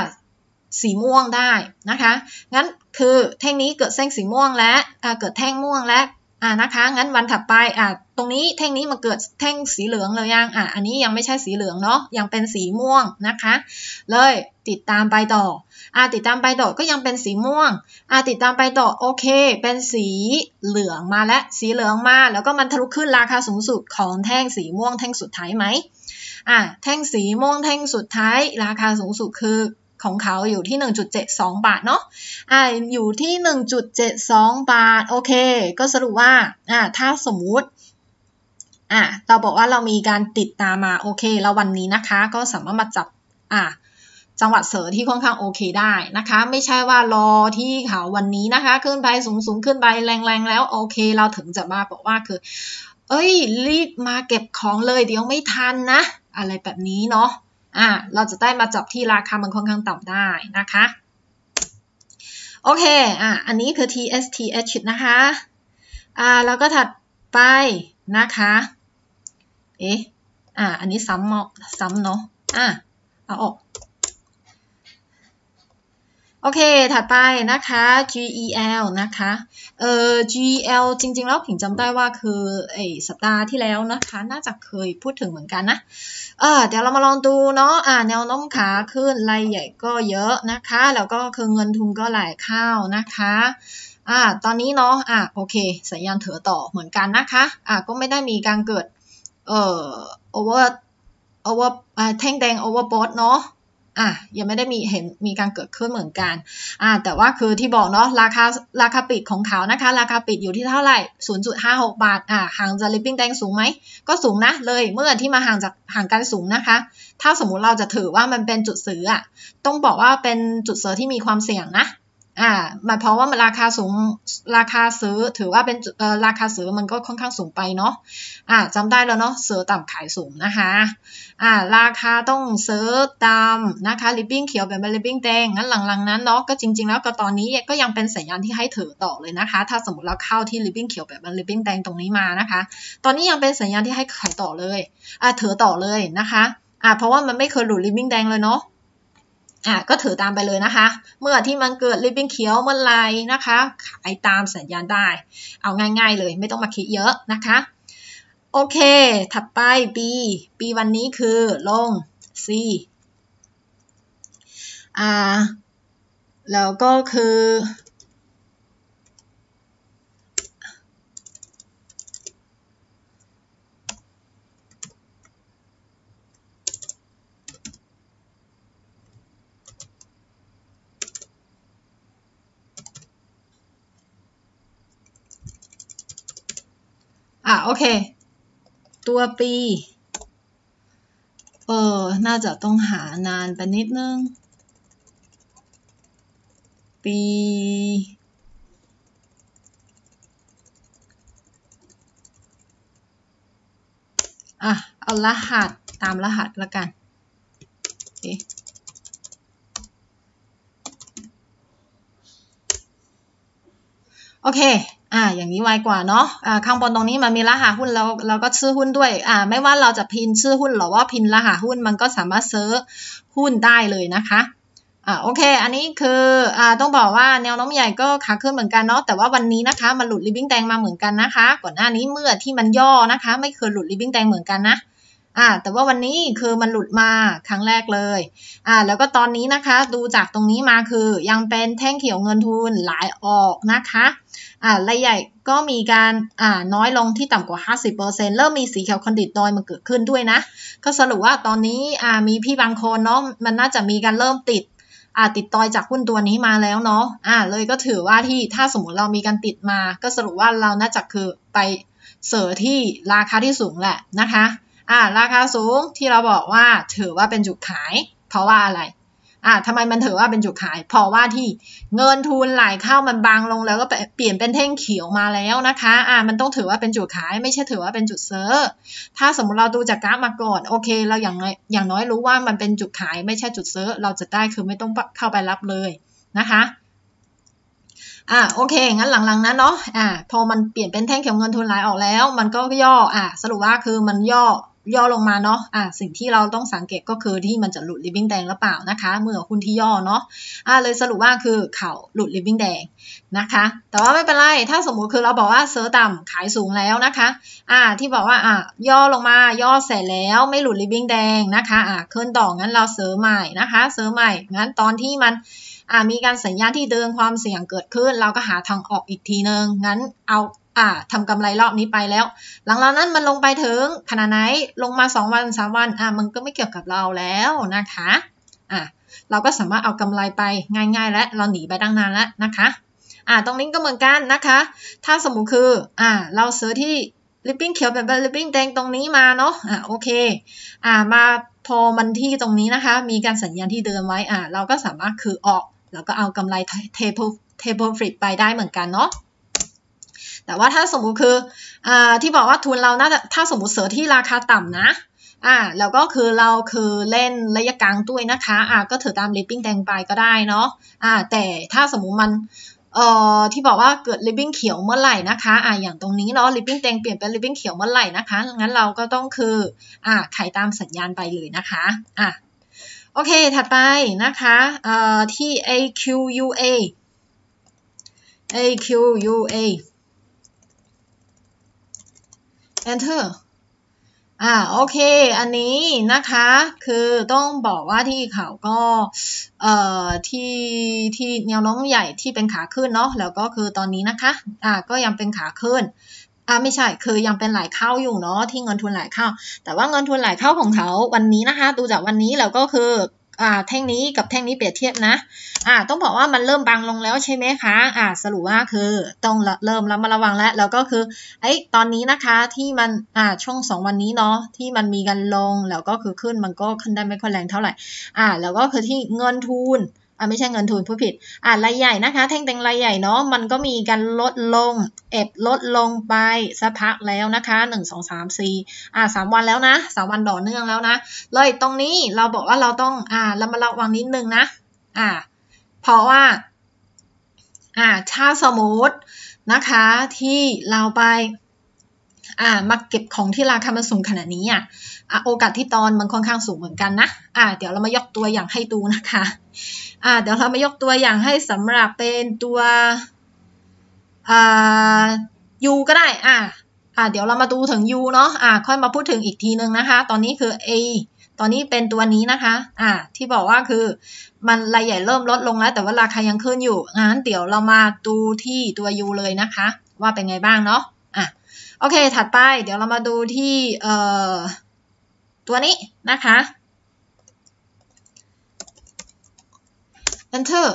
สีม่วงได้นะคะ งั้นคือแท่งนี้เกิดเส้นสีม่วงและเกิดแท่งม่วงและอ่านะคะ งั้นวันถัดไปอ่าตรงนี้แท่งนี้มาเกิดแท่งสีเหลืองเลยยังอ่าอันนี้ยังไม่ใช่สีเหลืองเนาะ ยังเป็นสีม่วงนะคะ เลยติดตามไปต่ออ่าติดตามไปต่อก็ยังเป็นสีม่วงอ่าติดตามไปต่อโอเค เป็นสีเหลืองมาและสีเหลืองมาแล้วก็มันทะลุขึ้นราคาสูงสุด ของแท่งสีม่วงแท่งสุดท้ายไหมอ่าแท่งสีม่วงแท่งสุดท้าย ราคาสูงสุดคือของเขาอยู่ที่ 1.72 บาท เนาะอ่าอยู่ที่ 1.72 บาท โอเค ก็สรุปว่าอ่าถ้าสมมุติอ่าเราบอกว่าเรามีการติดตามมา โอเค แล้ววันนี้นะคะ ก็สามารถมาจับอ่า จังหวัดเสือที่ค่อนข้างโอเค ได้นะคะ ไม่ใช่ว่ารอที่เขาวันนี้นะคะ ขึ้นไปสูงสูงขึ้นไปแรงแรงแล้ว โอเค เราถึงจะมาบอกว่าคือ เอ้ย รีบมาเก็บของเลย เดี๋ยวไม่ทันนะ อะไรแบบนี้เนาะอ่าเราจะได้มาจับที่ราคามันค่อนข้างต่ำได้ นะคะ โอเคอ่าอันนี้คือ TSTH นะคะอ่าแล้วก็ถัดไปนะคะเอ๊ะอ่าอันนี้ซ้ำเนาะซ้ำเนาะอ่าเอาออกโอเค ถัดไปนะคะ GEL นะคะ เอ่อ GEL จริง ๆ แล้วผิงจำได้ว่าคือไอสัปดาห์ที่แล้วนะคะ น่าจะเคยพูดถึงเหมือนกันนะเออเดี๋ยวเรามาลองดูเนาะ อ่าแนวโน้มขาขึ้นรายใหญ่ก็เยอะนะคะ แล้วก็คือเงินทุนก็ไหลเข้านะคะ อ่าตอนนี้เนาะ อ่าโอเค สัญญาณเถอต่อเหมือนกันนะคะ อ่าก็ไม่ได้มีการเกิด เอ่อ over over แท่งแดง overbought เนาะอ่ะยังไม่ได้มีเห็นมีการเกิดขึ้นเหมือนกันอ่ะแต่ว่าคือที่บอกเนาะราคาราคาปิดของเขานะคะ ราคาปิดอยู่ที่เท่าไหร่ 0.56 บาทอ่ะห่างจากลิปปิ้งแดงสูงไหมก็สูงนะเลยเมื่อที่มาห่างจากห่างกันสูงนะคะ ถ้าสมมุติเราจะถือว่ามันเป็นจุดซื้ออ่ะต้องบอกว่าเป็นจุดซื้อที่มีความเสี่ยงนะอ่ามันเพราะว่ามันราคาสูงราคาซื้อถือว่าเป็นราคาซื้อมันก็ค่อนข้างสูงไปเนาะอ่าจำได้แล้วเนาะซื้อต่ำขายสูงนะคะอ่าราคาต้องซื้อตามนะคะริบบิ้งเขียวแบบริบบิ้งแดงงั้นหลังๆนั้นเนาะก็จริงๆแล้วก็ตอนนี้ก็ยังเป็นสัญญาณที่ให้ถือต่อเลยนะคะ ถ้าสมมติเราเข้าที่ริบบิ้งเขียวแบบริบบิ้งแดงตรงนี้มานะคะ ตอนนี้ยังเป็นสัญญาณที่ให้ขายต่อเลยอ่าถือต่อเลยนะคะอ่าเพราะว่ามันไม่เคยหลุดริบบิ้งแดงเลยเนาะอ่ะก็ถือตามไปเลยนะคะ เมื่อที่มันเกิดริบบิ้งเขียวเมื่อไรนะคะ ขายตามสัญญาณได้เอาง่ายๆเลย ไม่ต้องมาคิดเยอะนะคะ โอเค ถัดไป B B วันนี้คือลง C อ่า แล้วก็คือะโอเค ตัวปี เออ น่าจะต้องหานานไปนิดนึง ปี อ่ะ เอารหัสตามรหัสละกันโอเคโอเค อ่า อย่างนี้ไวกว่าเนาะ อ่า ข้างบนตรงนี้มันมีรหัสหุ้นแล้วเราก็ชื่อหุ้นด้วย อ่า ไม่ว่าเราจะพินชื่อหุ้นหรือว่าพินรหัสหุ้นมันก็สามารถซื้อหุ้นได้เลยนะคะ อ่า โอเค อันนี้คือ อ่า ต้องบอกว่าแนวโน้มใหญ่ก็ขาขึ้นเหมือนกันเนาะ แต่ว่าวันนี้นะคะมันหลุดริบบิ้งแดงมาเหมือนกันนะคะ ก่อนหน้านี้เมื่อที่มันย่อนะคะไม่เคยหลุดริบบิ้งแดงเหมือนกันนะอ่าแต่ว่าวันนี้คือมันหลุดมาครั้งแรกเลยอ่าแล้วก็ตอนนี้นะคะ ดูจากตรงนี้มาคือ ยังเป็นแท่งเขียวเงินทุนไหลออกนะคะอ่ารายใหญ่ก็มีการอ่าน้อยลงที่ต่ำกว่า 50%เริ่มมีสีเขียวคอนดิตดอยมาเกิดขึ้นด้วยนะ ก็สรุปว่าตอนนี้อ่ามีพี่บางคนเนาะมันน่าจะมีการเริ่มติดอ่าติดตอยจากหุ้นตัวนี้มาแล้วเนาะอ่า เลยก็ถือว่าที่ถ้าสมมติเรามีการติดมา ก็สรุปว่าเราน่าจะคือไปเสอที่ราคาที่สูงแหละนะคะ่าราคาสูงที่เราบอกว่าถือว่าเป็นจุดขาย เพราะว่าอะไรอ่าทำไมมันถือว่าเป็นจุดขาย เพราะว่าที่เงินทุนไหลเข้ามันบางลงแล้วก็เปลี่ยนเป็นเท่งเขียวมาแล้วนะคะอ่ามันต้องถือว่าเป็นจุดขาย ไม่ใช่ถือว่าเป็นจุดเซื้อ ถ้าสมมติเราดูจากกราฟมาก่อน โอเค เราอย่างน้อยอย่างน้อยรู้ว่ามันเป็นจุดขาย ไม่ใช่จุดเซื้อ เราจะได้คือไม่ต้องเข้าไปรับเลยนะคะอ่าโอเค งั้นหลังๆนั้นเนาะอ่าพอมันเปลี่ยนเป็นแท่งเขียวเงินทุนไหลออกแล้ว มันก็ย่ออ่าสรุปว่าคือมันย่อย่อลงมาเนาะ อ่ะสิ่งที่เราต้องสังเกตก็คือที่มันจะหลุด living แดงหรือเปล่านะคะ เมื่อหุ้นที่ย่อเนาะ อ่ะเลยสรุปว่าคือเข่าหลุด living แดงนะคะ แต่ว่าไม่เป็นไร ถ้าสมมุติคือเราบอกว่าเซื้อต่ำขายสูงแล้วนะคะ อ่ะที่บอกว่า อ่ะย่อลงมา ย่อเสร็จแล้วไม่หลุด living แดงนะคะ อ่ะเคลื่อนต่อ งั้นเราเซื้อใหม่นะคะ เซื้อใหม่ งั้นตอนที่มัน อ่มีการสัญญาณที่เดินความเสี่ยงเกิดขึ้น เราก็หาทางออกอีกทีนึงงั้นเอาอ่าทำกำไรรอบนี้ไปแล้ว หลังๆานั้นมันลงไปถึงขนาดไหนลงมา 2วัน3วันอ่ามันก็ไม่เกี่ยวกับเราแล้วนะคะอ่าเราก็สามารถเอากำไรไปง่ายๆและเราหนีไปตั้งนานแล้วนะคะอ่าตรงนี้ก็เหมือนกันนะคะ ถ้าสมมุติคืออ่าเราซื้อที่ลิปปิ้งเขียวแบบลิปปิ้งแดงตรงนี้มาเนาะอ่าโอเคอ่ามาพอมันที่ตรงนี้นะคะ มีการสัญญาณที่เดินไว้อ่าเราก็สามารถคือออกแล้วก็เอากำไรเทเบิลเทเบิลฟริปไปได้เหมือนกันเนาะแต่ว่าถ้าสมมุติคืออที่บอกว่าทุนเราน่าจะถ้าสมมติเสือที่ราคาต่ำนะอ่าแล้วก็คือเราคือเล่นระยะกลางด้วยนะคะอ่าก็ถือตามลิปปิ้งแดงไปก็ได้เนาะอ่าแต่ถ้าสมมุติมันเอ่อที่บอกว่าเกิดลิบปิ้งเขียวเมื่อไหร่นะคะอ่าอย่างตรงนี้เนาะลิบปิ้งแดงเปลี่ยนเป็นลิบปิ้งเขียวเมื่อไหร่นะคะงั้นเราก็ต้องคืออ่าไขตามสัญญาณไปเลยนะคะอ่าโอเคถัดไปนะคะเอ่อที่ AQUA AQUA enter อ่า โอเค อันนี้นะคะ คือต้องบอกว่าที่เขาก็ เอ่อ ที่ที่แนวน้องใหญ่ที่เป็นขาขึ้นเนาะ แล้วก็คือตอนนี้นะคะ อ่า ก็ยังเป็นขาขึ้น อ่า ไม่ใช่ คือยังเป็นหลายเข้าอยู่เนาะ ที่เงินทุนหลายเข้า แต่ว่าเงินทุนหลายเข้าของเขาวันนี้นะคะ ดูจากวันนี้แล้วก็คืออ่าแท่งนี้กับแท่งนี้เปรียบเทียบนะ อ่า ต้องบอกว่ามันเริ่มบางลงแล้วใช่ไหมคะ อ่า สรุปว่าคือ ต้องเริ่มรวมาระวังแล้ว แล้วก็คือไอ้ตอนนี้นะคะที่มันอ่าช่วง2 วันนี้เนาะที่มันมีกันลง แล้วก็คือขึ้นมันก็ขึ้นได้ไม่ค่อยแรงเท่าไหร่ อ่า แล้วก็คือที่เงินทุนอ่าไม่ใช่เงินทุนผู้ผิด อ่ารายใหญ่นะคะ แท่งแตงรายใหญ่เนาะมันก็มีการลดลง เอ็ลดลงไป สักพักแล้วนะคะหนึ่งสองสามสี่อ่าสามวันแล้วนะสามวันต่อเนื่องแล้วนะ เลยตรงนี้เราบอกว่าเราต้องอ่า เรามาระวังนิดนึงนะอ่า เพราะว่าอ่าถ้าสมมติ นะคะ ที่เราไป อ่ามาเก็บของที่ ราคามันสูงขนาดนี้อ่ะโอกาสที่ตอนมันค่อนข้างสูงเหมือนกันนะอ่า เดี๋ยวเรามายกตัวอย่างให้ดูนะคะอเดี๋ยวเรามายกตัวอย่างให้สำหรับเป็นตัวอ่า u ก็ได้ อ่าอ่าเดี๋ยวเรามาดูถึง u เนาะอ่าค่อยมาพูดถึงอีกทีนึงนะคะ ตอนนี้คือ a ตอนนี้เป็นตัวนี้นะคะอ่า ที่บอกว่าคือ มันรายใหญ่เริ่มลดลงแล้วแต่ว่าราคายังขึ้นอยู่งั้นเดี๋ยวเรามาดูที่ตัว u เลยนะคะ ว่าเป็นไงบ้างเนาะอ่ะโอเคถัดไป เดี๋ยวเรามาดูที่เอ่อตัวนี้นะคะ enter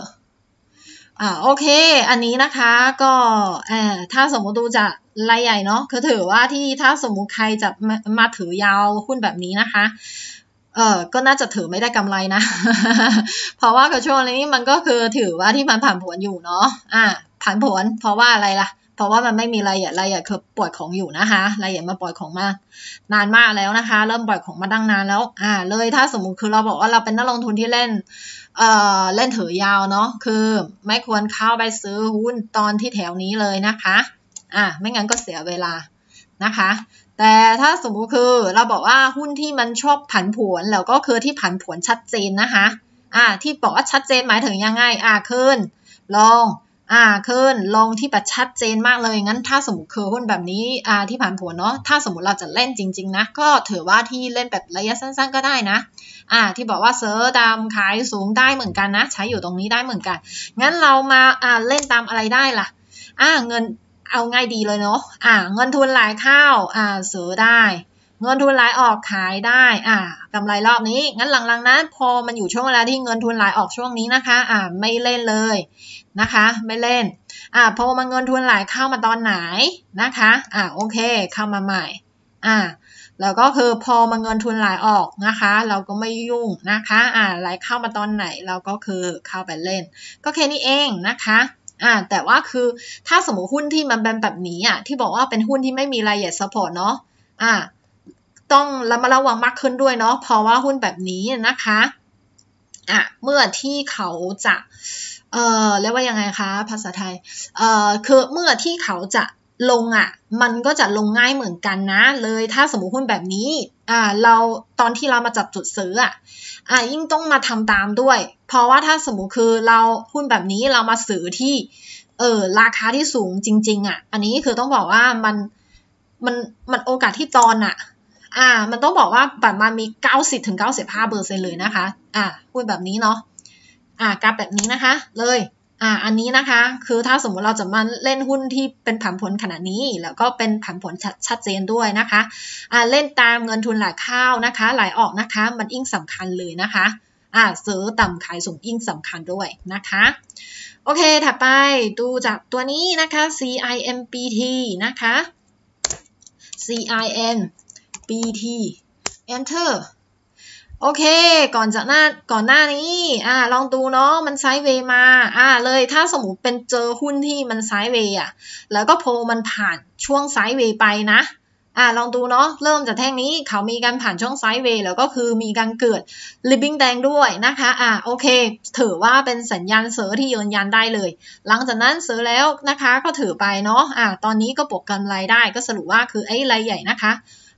อ่าโอเค อันนี้นะคะก็เอ่อถ้าสมมติดูจะลรายใหญ่เนาะคือถือว่าที่ถ้าสมมติใครจะมามาถือยาวหุ้นแบบนี้นะคะเออก็น่าจะถือไม่ได้กำไรนะ เพราะว่ากระช่วงนี้มันก็คือถือว่าที่มันผ่านผลอยู่เนาะอ่าผันผลเพราะว่าอะไรล่ะ เพราะว่ามันไม่มีรายใหญ่รายใหญ่คือปล่อยของอยู่นะคะรายใหญ่มาปล่อยของมา นานมากแล้วนะคะ เริ่มปล่อยของมาดั้งนานแล้ว อ่า เลยถ้าสมมติคือเราบอกว่าเราเป็นนักลงทุนที่เล่นเอ่อเล่นถือยาวเนาะ คือไม่ควรเข้าไปซื้อหุ้นตอนที่แถวนี้เลยนะคะ อ่ะไม่งั้นก็เสียเวลา นะคะ แต่ถ้าสมมุติคือเราบอกว่าหุ้นที่มันชอบผันผวนแล้วก็คือที่ผันผวนชัดเจนนะคะอ่า ที่บอกว่า ชัดเจนหมายถึงยังไงอ่าขึ้นลงอ่า ขึ้น ลง ที่แบบชัดเจนมากเลย งั้นถ้าสมมติคือหุ้นแบบนี้ อ่า ที่ผันผวนเนาะ ถ้าสมมติเราจะเล่นจริงๆนะ ก็ถือว่าที่เล่นแบบระยะสั้นๆก็ได้นะอ่าที่บอกว่าเสือดำขายสูงได้เหมือนกันนะ ใช้อยู่ตรงนี้ได้เหมือนกัน งั้นเรามาอ่าเล่นตามอะไรได้ล่ะ อ่าเงินเอาง่ายดีเลยเนาะอ่า เงินทุนหลายเข้า อ่า เสือได้ เงินทุนไายออกขายได้ อ่ากำไรรอบนี้ งั้นหลังๆนั้นพอมันอยู่ช่วงเวลาที่เงินทุนไายออกช่วงนี้นะคะ อ่า ไม่เล่นเลยนะคะ ไม่เล่น อ่าพอมาเงินทุนไายเข้ามาตอนไหนนะคะ อ่าโอเค เข้ามาใหม่ อ่าแล้วก็คือพอมาเงินทุนไหลออกนะคะ เราก็ไม่ยุ่งนะคะ อ่าไหลเข้ามาตอนไหนเราก็คือเข้าไปเล่น ก็แค่นี้เองนะคะ อ่าแต่ว่าคือถ้าสมมติหุ้นที่มันเป็นแบบนี้อ่ะที่บอกว่าเป็นหุ้นที่ไม่มีรายละเอียดซัพพอร์ตเนาะอ่า ต้องระมัดระวังมากขึ้นด้วยเนาะเพราะว่าหุ้นแบบนี้นะคะอ่ะเมื่อที่เขาจะ เอ่อเรียกว่ายังไงคะภาษาไทย เอ่อคือเมื่อที่เขาจะลงอ่ะมันก็จะลงง่ายเหมือนกันนะ เลยถ้าสมมติหุ้นแบบนี้ อ่า เราตอนที่เรามาจับจุดซื้ออ่ะ อ่ายิ่งต้องมาทำตามด้วย เพราะว่าถ้าสมมติคือเราหุ้นแบบนี้เรามาซื้อที่ เออราคาที่สูงจริง ๆ อ่ะ อันนี้คือต้องบอกว่ามันมันมันโอกาสที่ตอนอ่ะ อ่า มันต้องบอกว่าปบบมันมี90ถึง95เปอร์เซ็นเลยนะคะ อ่าหุ้นแบบนี้เนาะอ่ากราฟแบบนี้นะคะ เลยอ่าอันนี้นะคะ คือถ้าสมมุติเราจะมาเล่นหุ้นที่เป็นผันผลขนาดนี้ แล้วก็เป็นผันผลชชัดเจนด้วยนะคะอ่าเล่นตามเงินทุนหลายข้าวนะคะหลายออกนะคะ มันยิ่งสำคัญเลยนะคะอ่าซื้อต่ำขายสูงยิ่งสำคัญด้วยนะคะ โอเคถัดไปดูจากตัวนี้นะคะ CIMBT นะคะ CIMBT Enter โอเค ก่อนจากหน้า ก่อนหน้านี้อ่าลองดูเนาะ มันไซด์เวย์มา อ่าเลย ถ้าสมมติเป็นเจอหุ้นที่มันไซด์เวย์อ่ะแล้วก็โพมันผ่านช่วงไซด์เวย์ไปนะอ่าลองดูเนาะ เริ่มจากแท่งนี้ เขามีการผ่านช่องไซด์เวย์แล้วก็คือมีการเกิดลิบบิ้งแดงด้วยนะคะอ่าโอเค ถือว่าเป็นสัญญาณเสือที่ยืนยันได้เลย หลังจากนั้นเสือแล้วนะคะ ก็ถือไปเนาะอ่าตอนนี้ก็ปกกำไรได้ ก็สรุปว่าคือไอ้รายใหญ่นะคะ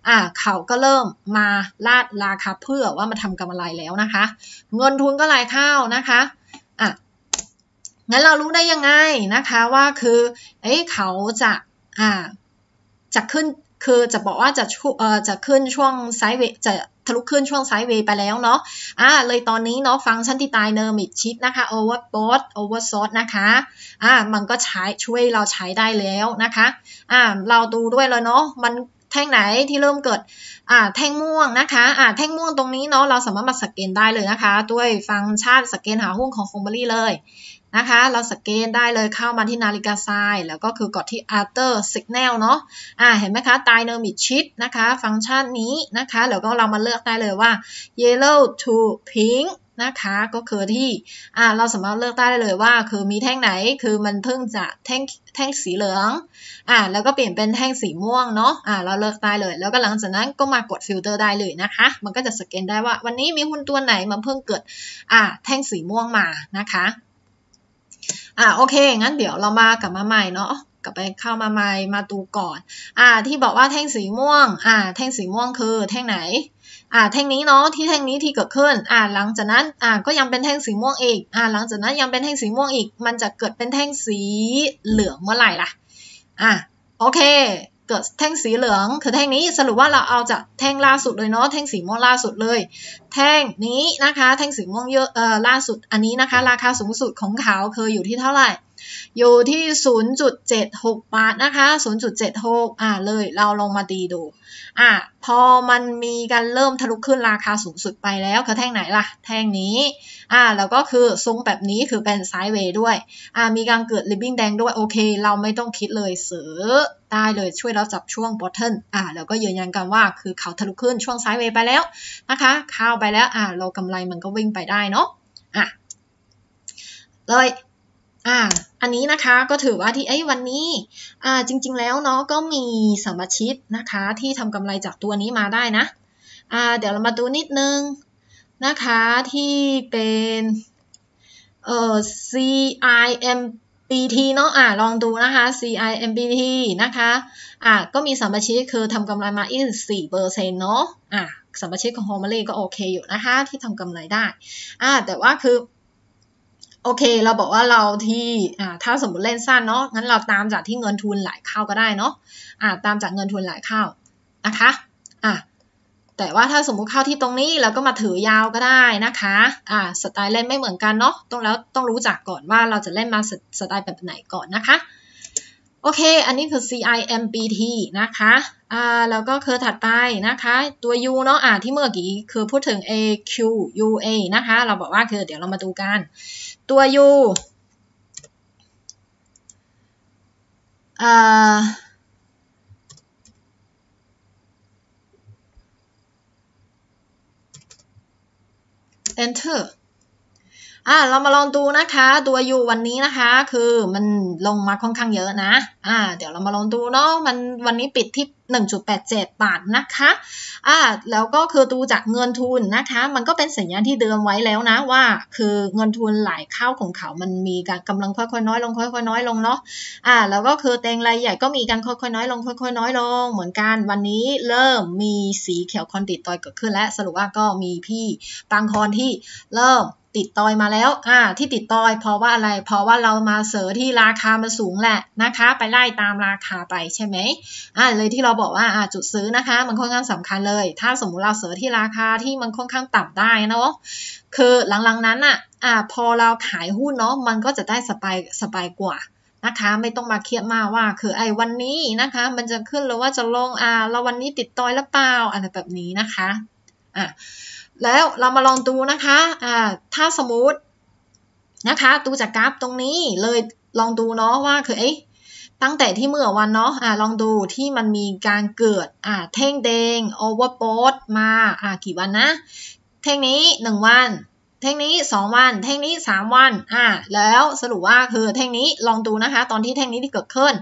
อ่าเขาก็เริ่มมาลาดราคาเพื่อว่ามาทำกำไรแล้วนะคะ เงินทุนก็ไหลเข้านะคะอ่ะงั้นเรารู้ได้ยังไงนะคะว่าคือเอ้เขาจะอ่าจะขึ้นคือจะบอกว่าจะเอ่อจะขึ้นช่วงไซด์เวจะทะลุขึ้นช่วงไซด์เวไปแล้วเนาะอ่าเลยตอนนี้เนาะฟังก์ชันที่ตายเนอร์มิดชิดนะคะโอเวอร์บอสโอเวอร์ซอสนะคะอ่ามันก็ใช้ช่วยเราใช้ได้แล้วนะคะอ่าเราดูด้วยเลยเนาะมันแท่งไหนที่เริ่มเกิดอ่าแท่งม่วงนะคะอ่าแท่งม่วงตรงนี้เนาะ เราสามารถมาสแกนได้เลยนะคะ ด้วยฟังก์ชันสแกนหาหุ้นของคอเบอรี่เลยนะคะ เราสแกนได้เลยเข้ามาที่นาฬิกาทราย แล้วก็คือกดที่ alter signal เนาะอ่าเห็นไหมคะ dynamic shift นะคะ ฟังก์ชันนี้นะคะ แล้วก็เรามาเลือกได้เลยว่า yellow to pink นะคะก็คือที่อ่าเราสามารถเลือกได้เลยว่า คือมีแท่งไหนคือมันเพิ่งจะแท่งแท่งสีเหลืองอ่าแล้วก็เปลี่ยนเป็นแท่งสีม่วงเนาะอ่าเราเลือกได้เลย แล้วก็หลังจากนั้นก็มากดฟิลเตอร์ได้เลยนะคะมันก็จะสแกนได้ว่า วันนี้มีหุ้นตัวไหนมันเพิ่งเกิดอ่าแท่งสีม่วงมานะคะอ่าโอเคงั้นเดี๋ยวเรามากลับมาใหม่เนาะกลับไปเข้ามาใหม่มาดูก่อนอ่าที่บอกว่าแท่งสีม่วงอ่าแท่งสีม่วงคือ แท่งไหนอ่าแท่งนี้เนาะที่แท่งนี้ที่เกิดขึ้นอ่าหลังจากนั้นอ่าก็ยังเป็นแท่งสีม่วงอีกอ่าหลังจากนั้นยังเป็นแท่งสีม่วงอีก มันจะเกิดเป็นแท่งสีเหลืองเมื่อไหร่ล่ะอ่าโอเค เกิดแท่งสีเหลือง คือแท่งนี้สรุปว่าเราเอาจากแท่งล่าสุดเลยเนาะแท่งสีม่วงล่าสุดเลย แท่งนี้นะคะ แท่งสีม่วงเยอะเอ่อล่าสุดอันนี้นะคะ ราคาสูงสุดของเขาเคยออยู่ที่เท่าไหร่อยู่ที่ 0.76 บาทนะคะ 0.76อ่าเลยเราลองมาตีดูอ่ะพอมันมีการเริ่มทะลุขึ้นราคาสูงสุดไปแล้วคือแท่งไหนล่ะ แท่งนี้อ่าแล้วก็คือทรงแบบนี้คือเป็นไซด์เวย์ด้วยอ่ามีการเกิดริบบิ้งแดงด้วย โอเค เราไม่ต้องคิดเลยซื้อได้เลยช่วยเราจับช่วงบอทเทิลอ่าแล้วก็ยืนยันกันว่าคือเขาทะลุขึ้นช่วงไซด์เวย์ไปแล้วนะคะ เข้าไปแล้วอ่าเรากำไรมันก็วิ่งไปได้เนาะอ่ะเลยอ่าอันนี้นะคะก็ถือว่าที่ไอ้วันนี้ อ่าจริงๆแล้วเนาะก็มีสมาชิกนะคะที่ทำกำไรจากตัวนี้มาได้นะ อ่าเดี๋ยวเรามาดูนิดนึงนะคะที่เป็นเอ่อ CIMBT เนาะอ่าลองดูนะคะ CIMBT นะคะอ่าก็มีสมาชิกคือทำกำไรมาอีกสี่เปอร์เซ็นต์เนาะอ่าสมาชิกของโฮมเารีก็โอเคอยู่นะคะที่ทำกำไรได้ อ่าแต่ว่าคือโอเค เราบอกว่าเราที่ถ้าสมมติเล่นสั้นเนาะ งั้นเราตามจากที่เงินทุนไหลเข้าก็ได้เนาะะตามจากเงินทุนไหลเข้า นะคะอ่ะแต่ว่าถ้าสมมุติเข้าที่ตรงนี้เราก็มาถือยาวก็ได้นะคะอ่าสไตล์เล่นไม่เหมือนกันเนาะ ต้องแล้วต้องรู้จักก่อนว่าเราจะเล่นมาสไตล์แบบไหนก่อนนะคะ โอเค อันนี้คือ CIMBT นะคะอ่าแล้วก็คือถัดไปนะคะ ตัว U เนาะอ่าที่เมื่อกี้คือพูดถึง AQUA นะคะ เราบอกว่าคือเดี๋ยวเรามาดูกันตัวยูเอ่นเตอร์อ่าเรามาลองดูนะคะ ตัวยูวันนี้นะคะ คือมันลงมาค่อนข้างเยอะนะ อ่า เดี๋ยวเรามาลองดูเนาะ มันวันนี้ปิดที่1.87บาทนะคะ อ่า แล้วก็คือดูจากเงินทุนนะคะ มันก็เป็นสัญญาณที่เดิมไว้แล้วนะว่าคือเงินทุนไหลเข้าของเขามันมีการกำลังค่อยๆน้อยลงค่อยๆน้อยลงเนาะ อ่า แล้วก็คือเตงรายใหญ่ก็มีการค่อยๆน้อยลงค่อยๆน้อยลง เหมือนกัน วันนี้เริ่มมีสีเขียวคอนติดตอยเกิดขึ้นและสรุปว่าก็มีพี่บางคนที่เริ่มติดตอยมาแล้วอ่า ที่ติดตอย เพราะว่าอะไร เพราะว่าเรามาเสือที่ราคามันสูงแหละนะคะ ไปไล่ตามราคาไปใช่ไหมอ่าเลยที่เราบอกว่าอ่าจุดซื้อนะคะ มันค่อนข้างสำคัญเลย ถ้าสมมุติเราเสือที่ราคาที่มันค่อนข้างต่ำได้เนาะคือหลังๆนั้นอ่ะอ่าพอเราขายหุ้นเนาะมันก็จะได้สบายสบายกว่านะคะ ไม่ต้องมาเครียดมากว่า คือไอ้วันนี้นะคะ มันจะขึ้นหรือว่าจะลงอ่าเราวันนี้ติดตอยหรือเปล่าอะไรแบบนี้นะคะอ่ะแล้วเรามาลองดูนะคะอ่าถ้าสมมตินะคะดูจากกราฟตรงนี้เลยลองดูเนาะว่าคือเอ๊ะ ตั้งแต่ที่เมื่อวันเนาะอ่าลองดูที่มันมีการเกิดอ่าเท่งแดงโอเวอร์โพสมาอ่ากี่วันนะ เท่งนี้1วัน เท่งนี้2วันเท่งนี้3วันอ่าแล้วสรุปว่าคือเท่งนี้ ลองดูนะคะ ตอนที่เท่งนี้ที่เกิดขึ้น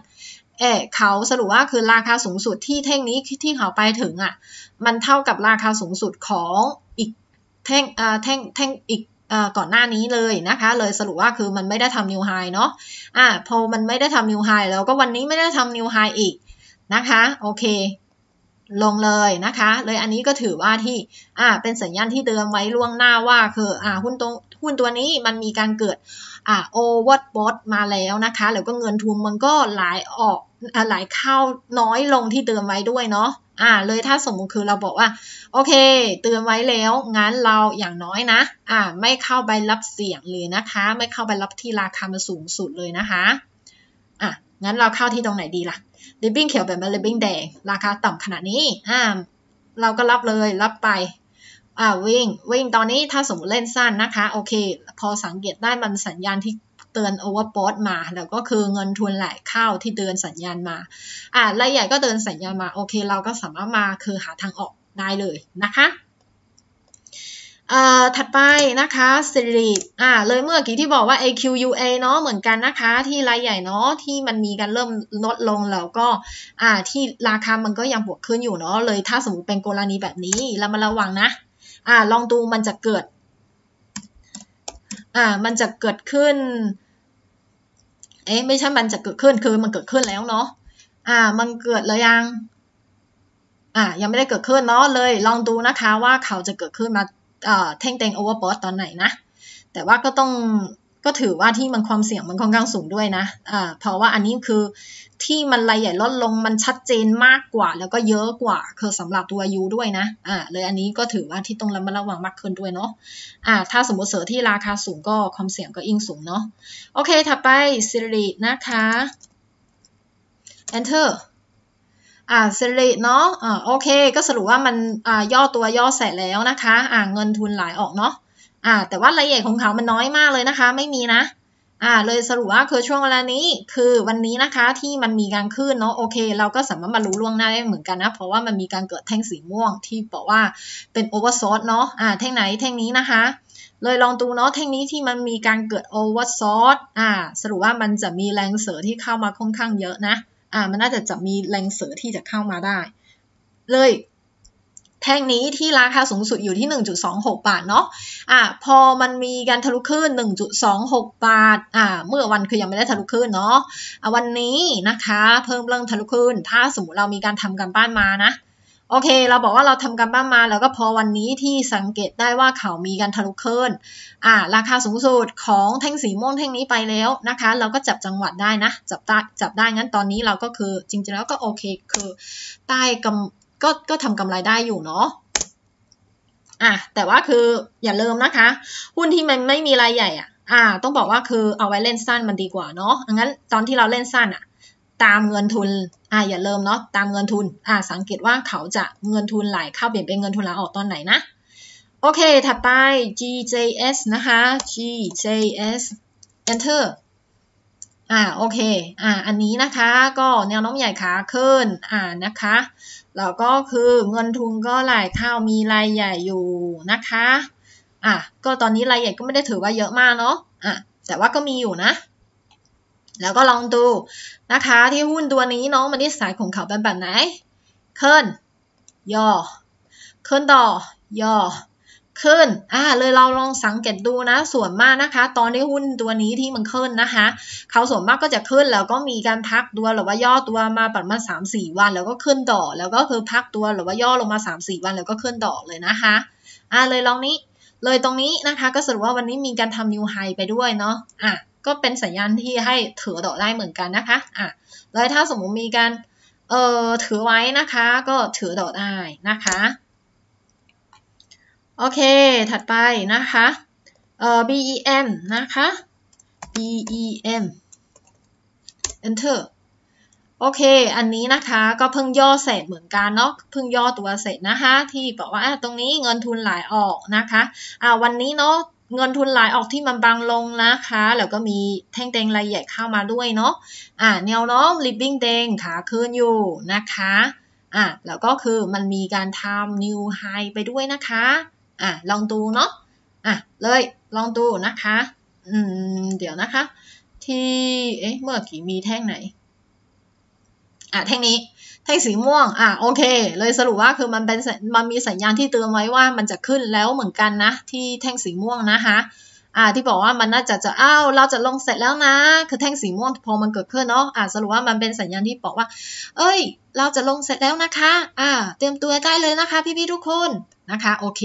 เอะเขาสรุปว่าคือราคาสูงสุดที่เท่งนี้ที่เขาไปถึงอะ่ะมันเท่ากับราคาสูงสุดของอีกแท่งแท่งแท่งอีกก่อนหน้านี้เลยนะคะ เลยสรุปว่าคือมันไม่ได้ทำนิวไฮเนาะอ่า พอมันไม่ได้ทำนิวไฮแล้วก็วันนี้ไม่ได้ทำนิวไฮอีกนะคะโอเค ลงเลยนะคะเลยอันนี้ก็ถือว่าที่อ่า เป็นสัญญาณที่เตือนไว้ล่วงหน้าว่าคืออ่าหุ้นตัวหุ้นตัวนี้มันมีการเกิด อ่าโอเวอร์บอทมาแล้วนะคะ แล้วก็เงินทุนมันก็ไหลออกไหลเข้าน้อยลงที่เตือนไว้ด้วยเนาะอ่าเลยถ้าสมมุติคือเราบอกว่าโอเค เตือนไว้แล้ว งั้นเราอย่างน้อยนะอ่าไม่เข้าไปรับเสียงเลยนะคะ ไม่เข้าไปรับที่ราคามันสูงสุดเลยนะคะอ่ะงั้นเราเข้าที่ตรงไหนดีละ่ะลิบบิ้งเขียวแบบลิบบิ้งแดงราคาต่ำขนาดนี้อ่าเราก็รับเลยรับไปอ่าวิ่งวิ่งตอนนี้ถ้าสมมติเล่นสั้นนะคะโอเคพอสังเกตได้มันสัญญาณที่เตือนโอเวอร์ g อ t มาแล้วก็คือเงินทุนไหลเข้าที่เตือนสัญญาณมาอ่ารายใหญ่ก็เตือนสัญญาณมาโอเค เราก็สามารถมาคือหาทางออกได้เลยนะคะ ถัดไปนะคะสิริอ่าเลยเมื่อกี้ที่บอกว่า AQUA เนาะเหมือนกันนะคะ ที่รายใหญ่เนาะที่มันมีการเริ่มลดลงแล้วก็อ่าที่ราคามันก็ยังบวกขึ้นอยู่เนาะเลยถ้าสมมติเป็นกรณีแบบนี้เรามาระวังนะอ่าลองดูมันจะเกิดอ่ามันจะเกิดขึ้น เอ๊ะไม่ใช่มันจะเกิดขึ้นคือมันเกิดขึ้นแล้วเนาะ อ่ามันเกิดแล้วยัง อ่ายังไม่ได้เกิดขึ้นเนาะเลย ลองดูนะคะว่าเขาจะเกิดขึ้นมา เอ่อเท่งเต็งโอเวอร์บอสตอนไหนนะ แต่ว่าก็ต้องก็ถือว่าที่มันความเสี่ยงมันค่อนข้างสูงด้วยนะ อ่า เพราะว่าอันนี้คือที่มันรายใหญ่ลดลงมันชัดเจนมากกว่า แล้วก็เยอะกว่าคือสำหรับตัวยูด้วยนะ อ่า เลยอันนี้ก็ถือว่าที่ต้องระมัดระวังมากขึ้นด้วยเนาะ อ่า ถ้าสมมติเสือที่ราคาสูงก็ความเสี่ยงก็ยิ่งสูงเนาะ โอเคถัดไปสิรินะคะ enter อ่าสิริเนาะ อ่า โอเค ก็สรุปว่ามัน อ่า ย่อตัวย่อเสร็จแล้วนะคะ อ่า เงินทุนไหลออกเนาะ่าแต่ว่ารายละเอียดของเขามันน้อยมากเลยนะคะ ไม่มีนะอ่าเลยสรุปว่าคือช่วงเวลานี้ คือวันนี้นะคะที่มันมีการขึ้นเนาะโอเคเราก็สามารถมารู้ล่วงหน้าได้เหมือนกันนะ เพราะว่ามันมีการเกิดแท่งสีม่วง ที่บอกว่าเป็นโอเวอร์ซอสเนาะอ่าแท่งไหนแท่งนี้นะคะ เลยลองดูเนาะแท่งนี้ที่มันมีการเกิดโอเวอร์ซอสอ่าสรุปว่ามันจะมีแรงเสือที่เข้ามาค่อนข้างเยอะนะอ่ามันน่าจะจะมีแรงเสือที่จะเข้ามาได้ เลยแท่งนี้ที่ราคาสูงสุดอยู่ที่ 1.26 บาทเนาะอ่ะพอมันมีการทะลุขึ้น1.26 บาท อ่ะเมื่อวันคือยังไม่ได้ทะลุขึ้นเนาะะวันนี้นะคะ เพิ่มเรื่องทะลุขึ้นถ้าสมมติเรามีการทำการบ้านมานะ โอเค เราบอกว่าเราทำการบ้านมา แล้วก็พอวันนี้ที่สังเกตได้ว่าเขามีการทะลุขึ้นอ่า ราคาสูงสุดของแท่งสีม่วงแท่งนี้ไปแล้วนะคะ เราก็จับจังหวัดได้นะ จับได้จับได้งั้นตอนนี้เราก็คือ จริงๆแล้วก็โอเค คือ ใต้กำก็ก็ทำกำไรได้อยู่เนาะ อ่ะแต่ว่าคือ อย่าเริ่มนะคะ หุ้นที่มันไม่มีรายใหญ่อ่ะอ่าต้องบอกว่าคือเอาไว้เล่นสั้นมันดีกว่าเนาะงั้นตอนที่เราเล่นสั้นอ่ะตามเงินทุนอ่าอย่าเริ่มเนาะตามเงินทุนอ่าสังเกตว่าเขาจะเงินทุนไหลเข้าเปลี่ยนเป็นเงินทุนไหลออกตอนไหนนะโอเคถัดไป GJS นะคะ GJS Enter อ่าโอเคอ่าอันนี้นะคะก็แนวโน้มใหญ่ขาขึ้นอ่านะคะแล้วก็คือเงินทุนก็ลายข้ามีรายใหญ่อยู่นะคะ อ่ะ ก็ตอนนี้รายใหญ่ก็ไม่ได้ถือว่าเยอะมากเนาะ อ่ะ แต่ว่าก็มีอยู่นะ แล้วก็ลองดู นะคะที่หุ้นตัวนี้น้องมันนิสัยของเขาเป็นแบบไหน เคลื่อน ย่อ เคลื่อนต่อ ย่อขึ้นอ่าเลยเราลองสังเกตดูนะ ส่วนมากนะคะ ตอนที่หุ้นตัวนี้ที่มันขึ้นนะคะ เขาส่วนมากก็จะขึ้นแล้วก็มีการพักตัวหรือว่าย่อตัวมาประมาณสามสี่วันแล้วก็ขึ้นต่อ แล้วก็คือพักตัวหรือว่าย่อลงมาสามสี่วันแล้วก็ขึ้นต่อเลยนะคะอ่าเลยลองนี้ เลยตรงนี้นะคะ ก็สรุปว่าวันนี้มีการทำนิวไฮไปด้วยเนาะอ่ะก็เป็นสัญญาณที่ให้ถือต่อได้เหมือนกันนะคะ อ่ะเลยถ้าสมมุติมีการเอ่อถือไว้นะคะ ก็ถือต่อได้นะคะโอเค ถัดไปนะคะ เอ่อ BEM นะคะ BEM enter โอเคอันนี้นะคะ ก็เพิ่งย่อเสร็จเหมือนกันเนาะ เพิ่งย่อตัวเสร็จนะคะที่บอกว่าตรงนี้เงินทุนไหลออกนะคะ อ่าวันนี้เนาะเงินทุนไหลออกที่มันบางลงนะคะ แล้วก็มีแท่งแดงรายใหญ่เข้ามาด้วยเนาะ อ่าแนวโน้ม living แดงขาขึ้นอยู่นะคะ อ่าแล้วก็คือมันมีการทำ new high ไปด้วยนะคะอ่ะลองดูเนาะอ่ะเลย ลองดูนะคะ อืม เดี๋ยวนะคะ ที่เอ๊ะ เมื่อกี้มีแท่งไหน อ่ะแท่งนี้แท่งสีม่วง อ่ะโอเค เลยสรุปว่าคือมันเป็นมันมีสัญญาณที่เตือนไว้ว่ามันจะขึ้นแล้วเหมือนกันนะ ที่แท่งสีม่วงนะคะ อ่า ที่บอกว่ามันน่าจะจะอ้าวเราจะลงเสร็จแล้วนะ คือแท่งสีม่วงพอมันเกิดขึ้นเนาะอ่าสรุปว่ามันเป็นสัญญาณที่บอกว่า เอ้ย เราจะลงเสร็จแล้วนะคะ อ่า เตรียมตัวได้เลยนะคะ พี่ๆทุกคนนะคะโอเค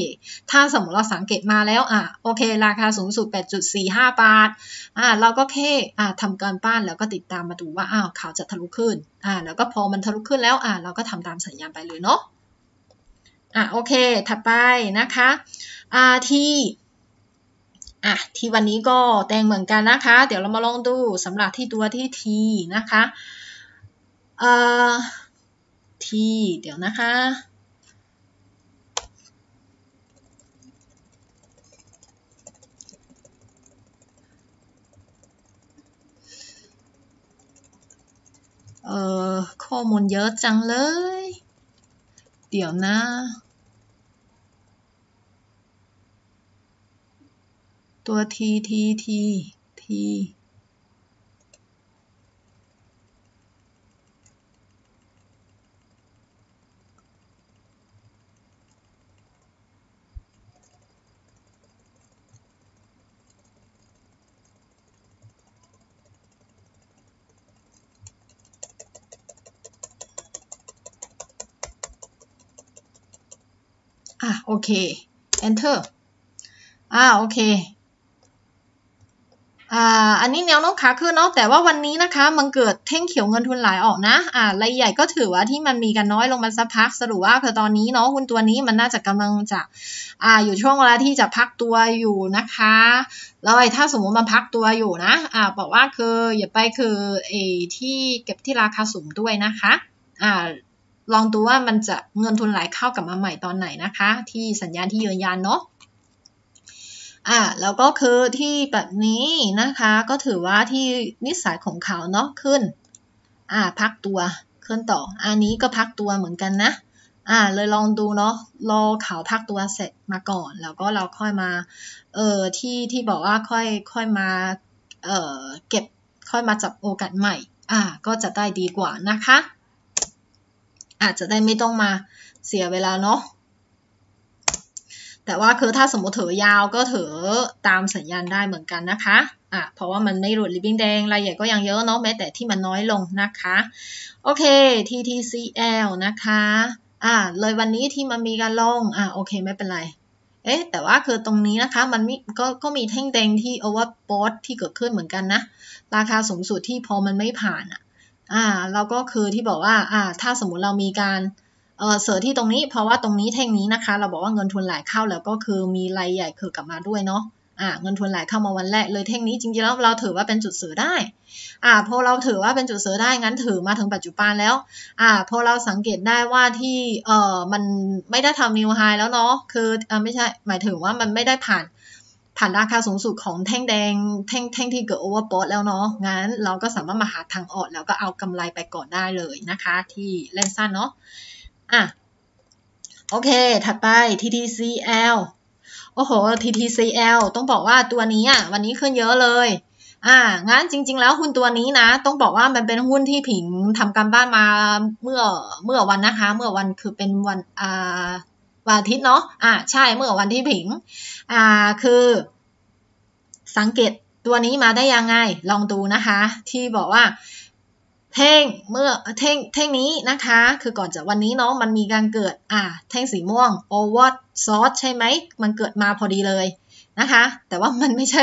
ถ้าสมมติเราสังเกตมาแล้วอ่ะโอเคราคาสูงสุด 8.45 บาทอ่ะเราก็แค่อ่ะทำการบ้านแล้วก็ติดตามมาดูว่าอ้าวข่าวจะทะลุขึ้นอ่ะแล้วก็พอมันทะลุขึ้นแล้วอ่ะเราก็ทำตามสัญญาณไปเลยเนาะอ่ะโอเคถัดไปนะคะอ่าที่อ่ะที่ วันนี้ก็แตงเหมือนกันนะคะ เดี๋ยวเรามาลองดูสำหรับที่ตัวที่ทีนะคะเอ่อทีเดี๋ยวนะคะเอ่อข้อมูลเยอะจังเลย เดี๋ยวนะตัวทีทีทีทีโอเค enter อ่า โอเค อ่า อันนี้แนวโน้มขาขึ้นเนาะ แต่ว่าวันนี้นะคะ มันเกิดเท่งเขียวเงินทุนไหลออกนะ อ่า รายใหญ่ก็ถือว่าที่มันมีกันน้อยลงมาสักพัก สรุปว่าคือตอนนี้เนาะหุ้นตัวนี้มันน่าจะกำลังจะอ่า อยู่ช่วงเวลาที่จะพักตัวอยู่นะคะ แล้วไอ้ถ้าสมมติมันพักตัวอยู่นะ อ่าบอกว่าคือ อย่าไปคือเอที่เก็บที่ราคาสูงด้วยนะคะ อ่าลองดูว่ามันจะเงินทุนไหลเข้ากลับมาใหม่ตอนไหนนะคะ ที่สัญญาณที่ยืนยันเนาะอ่าแล้วก็คือที่แบบนี้นะคะ ก็ถือว่าที่นิสัยของเขาเนาะขึ้น อ่า พักตัวขึ้นต่อ อันนี้ก็พักตัวเหมือนกันนะอ่า เลยลองดูเนาะรอเขาพักตัวเสร็จมาก่อน แล้วก็เราค่อยมา เออที่ที่บอกว่าค่อยค่อยมา เออเก็บค่อยมาจับโอกาสใหม่ อ่า ก็จะได้ดีกว่านะคะอาจจะได้ไม่ต้องมาเสียเวลาเนาะ แต่ว่าคือถ้าสมมติเถอยาวก็เถอตามสัญญาณได้เหมือนกันนะคะ อ่ะ เพราะว่ามันไม่หลุดริบบิ้งแดงรายใหญ่ก็ยังเยอะเนาะแม้แต่ที่มันน้อยลงนะคะ โอเค TTCL นะคะ อ่าเลยวันนี้ที่มันมีการลง อ่ะ โอเคไม่เป็นไร เอ๊ะ แต่ว่าคือตรงนี้นะคะมันมีก็ก็มีแท่งแดงที่ overbought ที่เกิดขึ้นเหมือนกันนะ ราคาสูงสุดที่พอมันไม่ผ่านอะอ่าเราก็คือที่บอกว่าอ่าถ้าสมมุติเรามีการเออเสือที่ตรงนี้ เพราะว่าตรงนี้แท่งนี้นะคะ เราบอกว่าเงินทุนไหลเข้าแล้วก็คือมีรายใหญ่คือกลับมาด้วยเนาะอ่าเงินทุนไหลเข้ามาวันแรก เลยแท่งนี้จริงๆแล้วเราถือว่าเป็นจุดเสือได้อ่าพอเราถือว่าเป็นจุดเสือได้งั้นถือมาถึงปัจจุบันแล้ว อ่าพอเราสังเกตได้ว่าที่เออมันไม่ได้ทำนิวไฮแล้วเนาะคืออไม่ใช่หมายถึงว่ามันไม่ได้ผ่านฐานราคาสูงสุดของแท่งแดง แท่งแท่งที่เกิดโอเวอร์บอทแล้วเนาะ งั้นเราก็สามารถมาหาทางออกแล้วก็เอากำไรไปก่อนได้เลยนะคะ ที่เล่นสั้นเนาะ อ่ะ โอเค ถัดไป TTCL โอ้โห TTCL ต้องบอกว่าตัวนี้อ่ะวันนี้ขึ้นเยอะเลย อ่างั้นจริง ๆ แล้วหุ้นตัวนี้นะต้องบอกว่ามันเป็นหุ้นที่ผิงทำการบ้านมาเมื่อเมื่อวันนะคะ เมื่อวันคือเป็นวันอ่าวันอาทิตย์เนาะ อ่าใช่ เมื่อวันที่ผิง อ่า คือสังเกตตัวนี้มาได้ยังไง ลองดูนะคะ ที่บอกว่าเท่งเมื่อเท่งเท่งนี้นะคะ คือก่อนจากวันนี้เนาะ มันมีการเกิด อ่าเท่งสีม่วง o v e r s o u r c ใช่ไหม มันเกิดมาพอดีเลยนะคะแต่ว่ามันไม่ใช่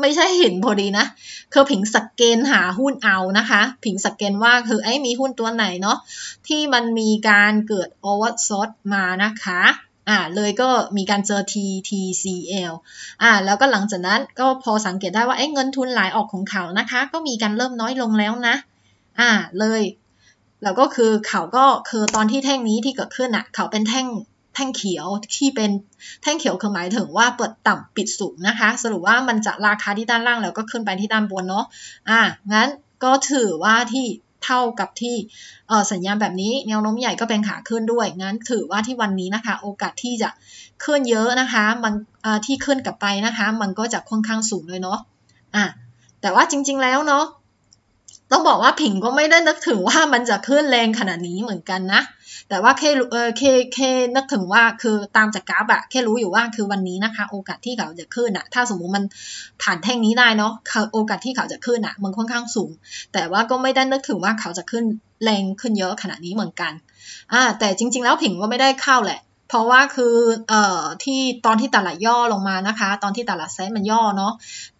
ไม่ใช่เห็นพอดีนะคือผิงสกเกนหาหุ้นเอานะคะ ผิงสกเกนว่าคือไอ้มีหุ้นตัวไหนเนาะที่มันมีการเกิดโอเวอร์ซอมานะคะอ่าเลยก็มีการเจอ TTCL อ่า แล้วก็หลังจากนั้นก็พอสังเกตได้ว่าไอ้เงินทุนไหลออกของเขานะคะ ก็มีการเริ่มน้อยลงแล้วนะ อ่าเลยแล้วก็คือเขาก็คือตอนที่แท่งนี้ที่เกิดขึ้นอะ่ะ เขาเป็นแท่งแท่งเขียวที่เป็นแท่งเขียวคือหมายถึงว่าเปิดต่ำปิดสูงนะคะ สรุปว่ามันจะราคาที่ด้านล่างแล้วก็ขึ้นไปที่ด้านบนเนาะอ่ะงั้น ก็ถือว่าที่เท่ากับที่ สัญญาณแบบนี้แนวโน้มใหญ่ก็เป็นขาขึ้นด้วยงั้นถือว่าที่วันนี้นะคะ โอกาสที่จะ ขึ้นเยอะนะคะ มันที่ขึ้นกลับไปนะคะ มันก็จะค่อนข้างสูงเลยเนาะอ่ะแต่ว่าจริง ๆ แล้วเนาะต้องบอกว่าผิงก็ไม่ได้นึกถึงว่ามันจะขึ้นแรงขนาดนี้เหมือนกันนะแต่ว่าแค่เออแค่แค่นึกถึงว่าคือตามจากกราฟอะแค่รู้อยู่ว่า คือวันนี้นะคะ โอกาสที่เขาจะขึ้นอะถ้าสมมุติมันผ่านแท่งนี้ได้เนาะโอกาสที่เขาจะขึ้นอะมันค่อนข้างสูง แต่ว่าก็ไม่ได้นึกถึงว่าเขาจะขึ้นแรงขึ้นเยอะขนาดนี้เหมือนกันอ่าแต่จริง ๆแล้วผิงก็ไม่ได้เข้าแหละเพราะว่าคือ เอ่อ ที่ตอนที่ตลาดย่อลงมานะคะ ตอนที่ตลาดไซด์มันย่อเนาะ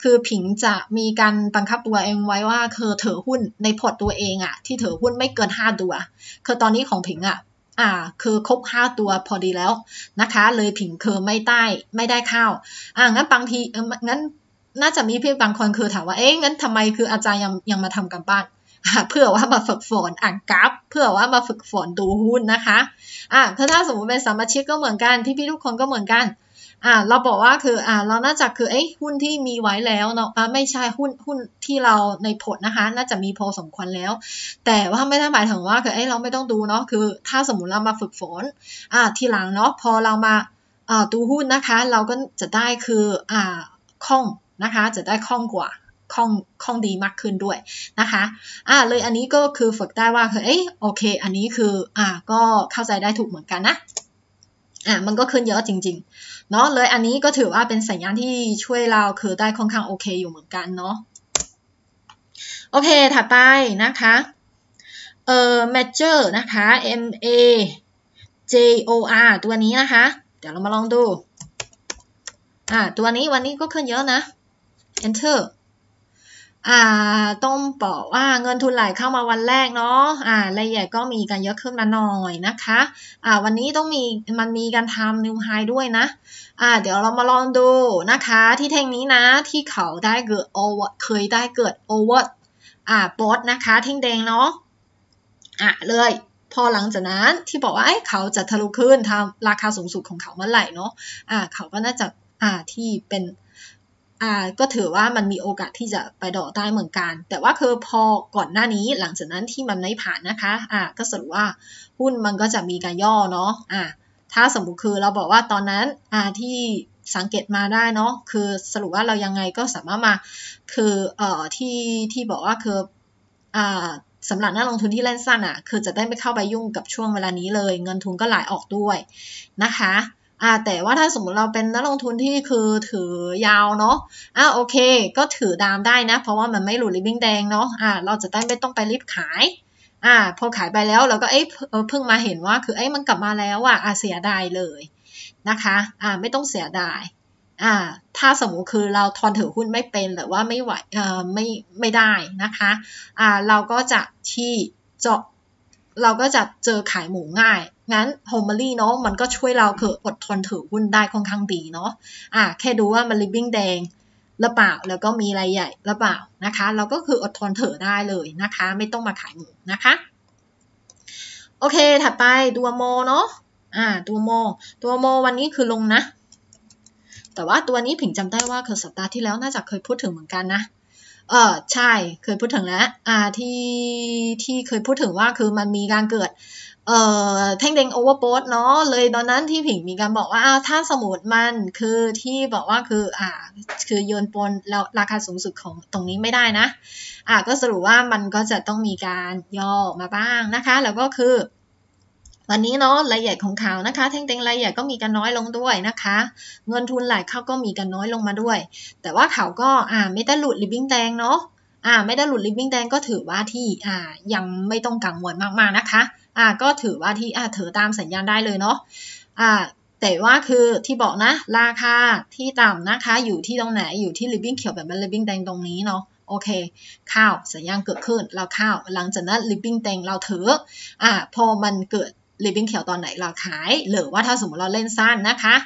คือผิงจะมีการบังคับตัวเองไว้ว่าคธอเถือหุ้นในพอร์ตตัวเองอะที่เถือหุ้นไม่เกินห้าตัวคือตอนนี้ของผิงอะอ่าคือครบห้าตัวพอดีแล้วนะคะ เลยผิงเคอไม่ได้ไม่ได้เข้าอ่างั้นบางที งั้น น่าจะมีเพื่อนบางคนคือถามว่า เอ๊ะงั้นทำไมคืออาจารย์ยังยังมาทำกันบ้านเพื่อว่ามาฝึกฝนอ่านกราฟเพื่อว่ามาฝึกฝนดูหุ้นนะคะอ่ะ ถ้าสมมติเป็นสมาชิกก็เหมือนกันพี่ๆทุกคนก็เหมือนกัน อ่าเราบอกว่าคืออ่าเราน่าจะคือเอ้หุ้นที่มีไว้แล้วเนาะอ่าไม่ใช่หุ้นหุ้นที่เราในพอร์ตนะคะ น่าจะมีพอสมควรแล้ว แต่ว่าไม่ได้หมายถึงว่าคือเอ้เราไม่ต้องดูเนาะคือ ถ้าสมมติเรามาฝึกฝนอ่าทีหลังเนาะพอเรามาอ่าดูหุ้นนะคะ เราก็จะได้คืออ่าคล่องนะคะ จะได้คล่องกว่าคล่องคล่องดีมากขึ้นด้วยนะคะอ่าเลยอันนี้ก็คือฝึกได้ว่าคือเอ้ยโอเค อันนี้คืออ่าก็เข้าใจได้ถูกเหมือนกันนะอ่ามันก็ขึ้นเยอะจริงๆ เนาะเลยอันนี้ก็ถือว่าเป็นสัญญาณที่ช่วยเราคือได้ค่อนข้างโอเคอยู่เหมือนกันเนาะ โอเคถัดไปนะคะ เอ่อ major นะคะ m a j o r ตัวนี้นะคะ เดี๋ยวเรามาลองดู อ่าตัวนี้วันนี้ก็ขึ้นเยอะนะ enter อ่าต้องบอกว่าเงินทุนไหลเข้ามาวันแรกเนาะอ่ารายใหญ่ก็มีกันเยอะขึ้นมาหน่อยนะคะอ่าวันนี้ต้องมีมันมีการทำนิวไฮด้วยนะอ่าเดี๋ยวเรามาลองดูนะคะ ที่เทงนี้นะที่เขาได้เกิดโอเวอร์เคยได้เกิดโอเวอร์อ่าบอสนะคะทิ้งแดงเนาะอ่ะเลย พอหลังจากนั้นที่บอกว่าเขาจะทะลุขึ้นทำราคาสูงสุดของเขาเมื่อไหร่เนาะอ่าเขาก็น่าจะอ่าที่เป็นอ่าก็ถือว่ามันมีโอกาสที่จะไปดอได้เหมือนกัน แต่ว่าคือพอก่อนหน้านี้หลังจากนั้นที่มันไม่ผ่านนะคะอ่าก็สรุปว่าหุ้นมันก็จะมีการย่อเนาะอ่าถ้าสมมติคือเราบอกว่าตอนนั้นอ่าที่สังเกตมาได้เนาะ คือสรุปว่าเรายังไงก็สามารถมาคือเอ่อที่ที่บอกว่าคืออ่าสำหรับนักลงทุนที่เล่นสั้นอะ่ะคือจะได้ไม่เข้าไปยุ่งกับช่วงเวลานี้เลย เงินทุนก็ไหลออกด้วยนะคะอ่าแต่ว่าถ้าสมมติเราเป็นนักลงทุนที่คือถือยาวเนาะอ่าโอเคก็ถือดามได้นะเพราะว่ามันไม่หลุดริบบิ้งแดงเนาะ อ่าเราจะได้ไม่ต้องไปรีบขาย อ่าพอขายไปแล้วเราก็เอ้ยเพิ่งมาเห็นว่าคือเอ้ยมันกลับมาแล้วอ่ะอ่าเสียดายเลยนะคะ อ่าไม่ต้องเสียดาย อ่าถ้าสมมุติคือเราทอนถือหุ้นไม่เป็นหรือว่าไม่ไหวเอ่อไม่ไม่ได้นะคะ อ่าเราก็จะที่เจาะเราก็จะเจอขายหมูง่ายงั้นโฮมเมอรี่เนาะมันก็ช่วยเราคืออดทนถือหุ้นได้ค่อนข้างดีเนาะอ่ะแค่ดูว่ามันริบบิ้งแดงหรือเปล่าแล้วก็มีรายใหญ่หรือเปล่านะคะ เราก็คืออดทนถือได้เลยนะคะ ไม่ต้องมาขายหมูนะคะ โอเคถัดไปตัวโมเนาะอ่าตัวโมตัวโมวันนี้คือลงนะ แต่ว่าตัวนี้ผิงจำได้ว่าคือสัปดาห์ที่แล้วน่าจะเคยพูดถึงเหมือนกันนะเออใช่เคยพูดถึงแล้วอ่าที่ที่เคยพูดถึงว่าคือมันมีการเกิดเอ่อแท่งแดงโอเวอร์โบสเนาะเลยตอนนั้นที่ผิงมีการบอกว่าอ้าวถ้าสมุดมันคือที่บอกว่าคืออ่า คือโยนปนแล้วราคาสูงสุดของตรงนี้ไม่ได้นะ อ่าก็สรุปว่ามันก็จะต้องมีการย่อมาบ้างนะคะ แล้วก็คือ วันนี้เนาะรายใหญ่ของข่าวนะคะแท่งเต็งรายใหญ่ก็มีกันน้อยลงด้วยนะคะ เงินทุนหลายเข้าก็มีกันน้อยลงมาด้วย แต่ว่าเขาก็อ่าไม่ได้หลุดริบบิ้งแดงเนาะ่าไม่ได้หลุด living แดงก็ถือว่าที่อ่ายังไม่ต้องกังวลมากๆนะคะอ่าก็ถือว่าที่อ่าถือตามสัญญาณได้เลยเนาะอ่าแต่ว่าคือที่บอกนะ ราคาที่ต่ำนะคะ อยู่ที่ตรงไหนอยู่ที่ living เขียวแบบเิ็น living แดงตรงนี้เนาะโอเคเข้าสัญญาณเกิดขึ้นเราเข้าหลังจากนั้น living แดงเราถืออ่า พอมันเกิด living เขียวตอนไหนเราขายหรือว่าถ้าสมมติเราเล่นสั้นนะคะ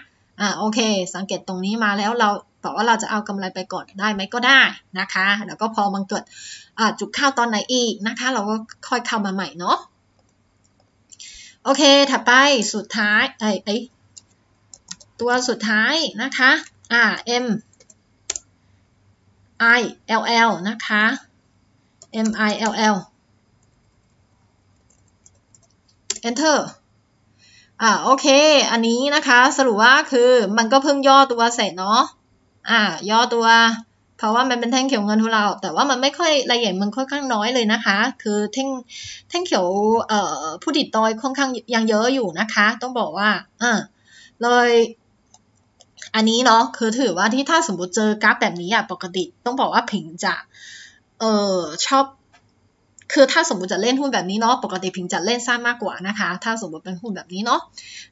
อ่าโอเคสังเกตตรงนี้มาแล้วเราบอกว่าเราจะเอากำไรไปก่อนได้ไหมก็ได้นะคะแล้วก็พอมันเกิดจุดเข้าตอนไหนอีกนะคะเราก็ค่อยเข้ามาใหม่เนาะโอเคถัดไปสุดท้ายไอ้ไอ้ตัวสุดท้ายนะคะอ่า M I L L นะคะ M I L L enter อ่าโอเค อันนี้นะคะสรุปว่าคือมันก็เพิ่งย่อตัวเสร็จเนาะอ่าย่อตัว เพราะว่ามันเป็นแท่งเขียวเงินทุเราแต่ว่ามันไม่ค่อยรายละเอียดมันค่อนข้างน้อยเลยนะคะ คือแท่งแท่งเขียวเอ่อผู้ติดตอยค่อนข้างยังเยอะอยู่นะคะ ต้องบอกว่าอ่าเลยอันนี้เนาะคือถือว่าที่ถ้าสมมติเจอกราฟแบบนี้อ่ะปกติต้องบอกว่าผิงจะ เออชอบคือถ้าสมมติจะเล่นหุ้นแบบนี้เนาะ ปกติพิงจะเล่นสั้นมากกว่านะคะ ถ้าสมมติเป็นหุ้นแบบนี้เนาะ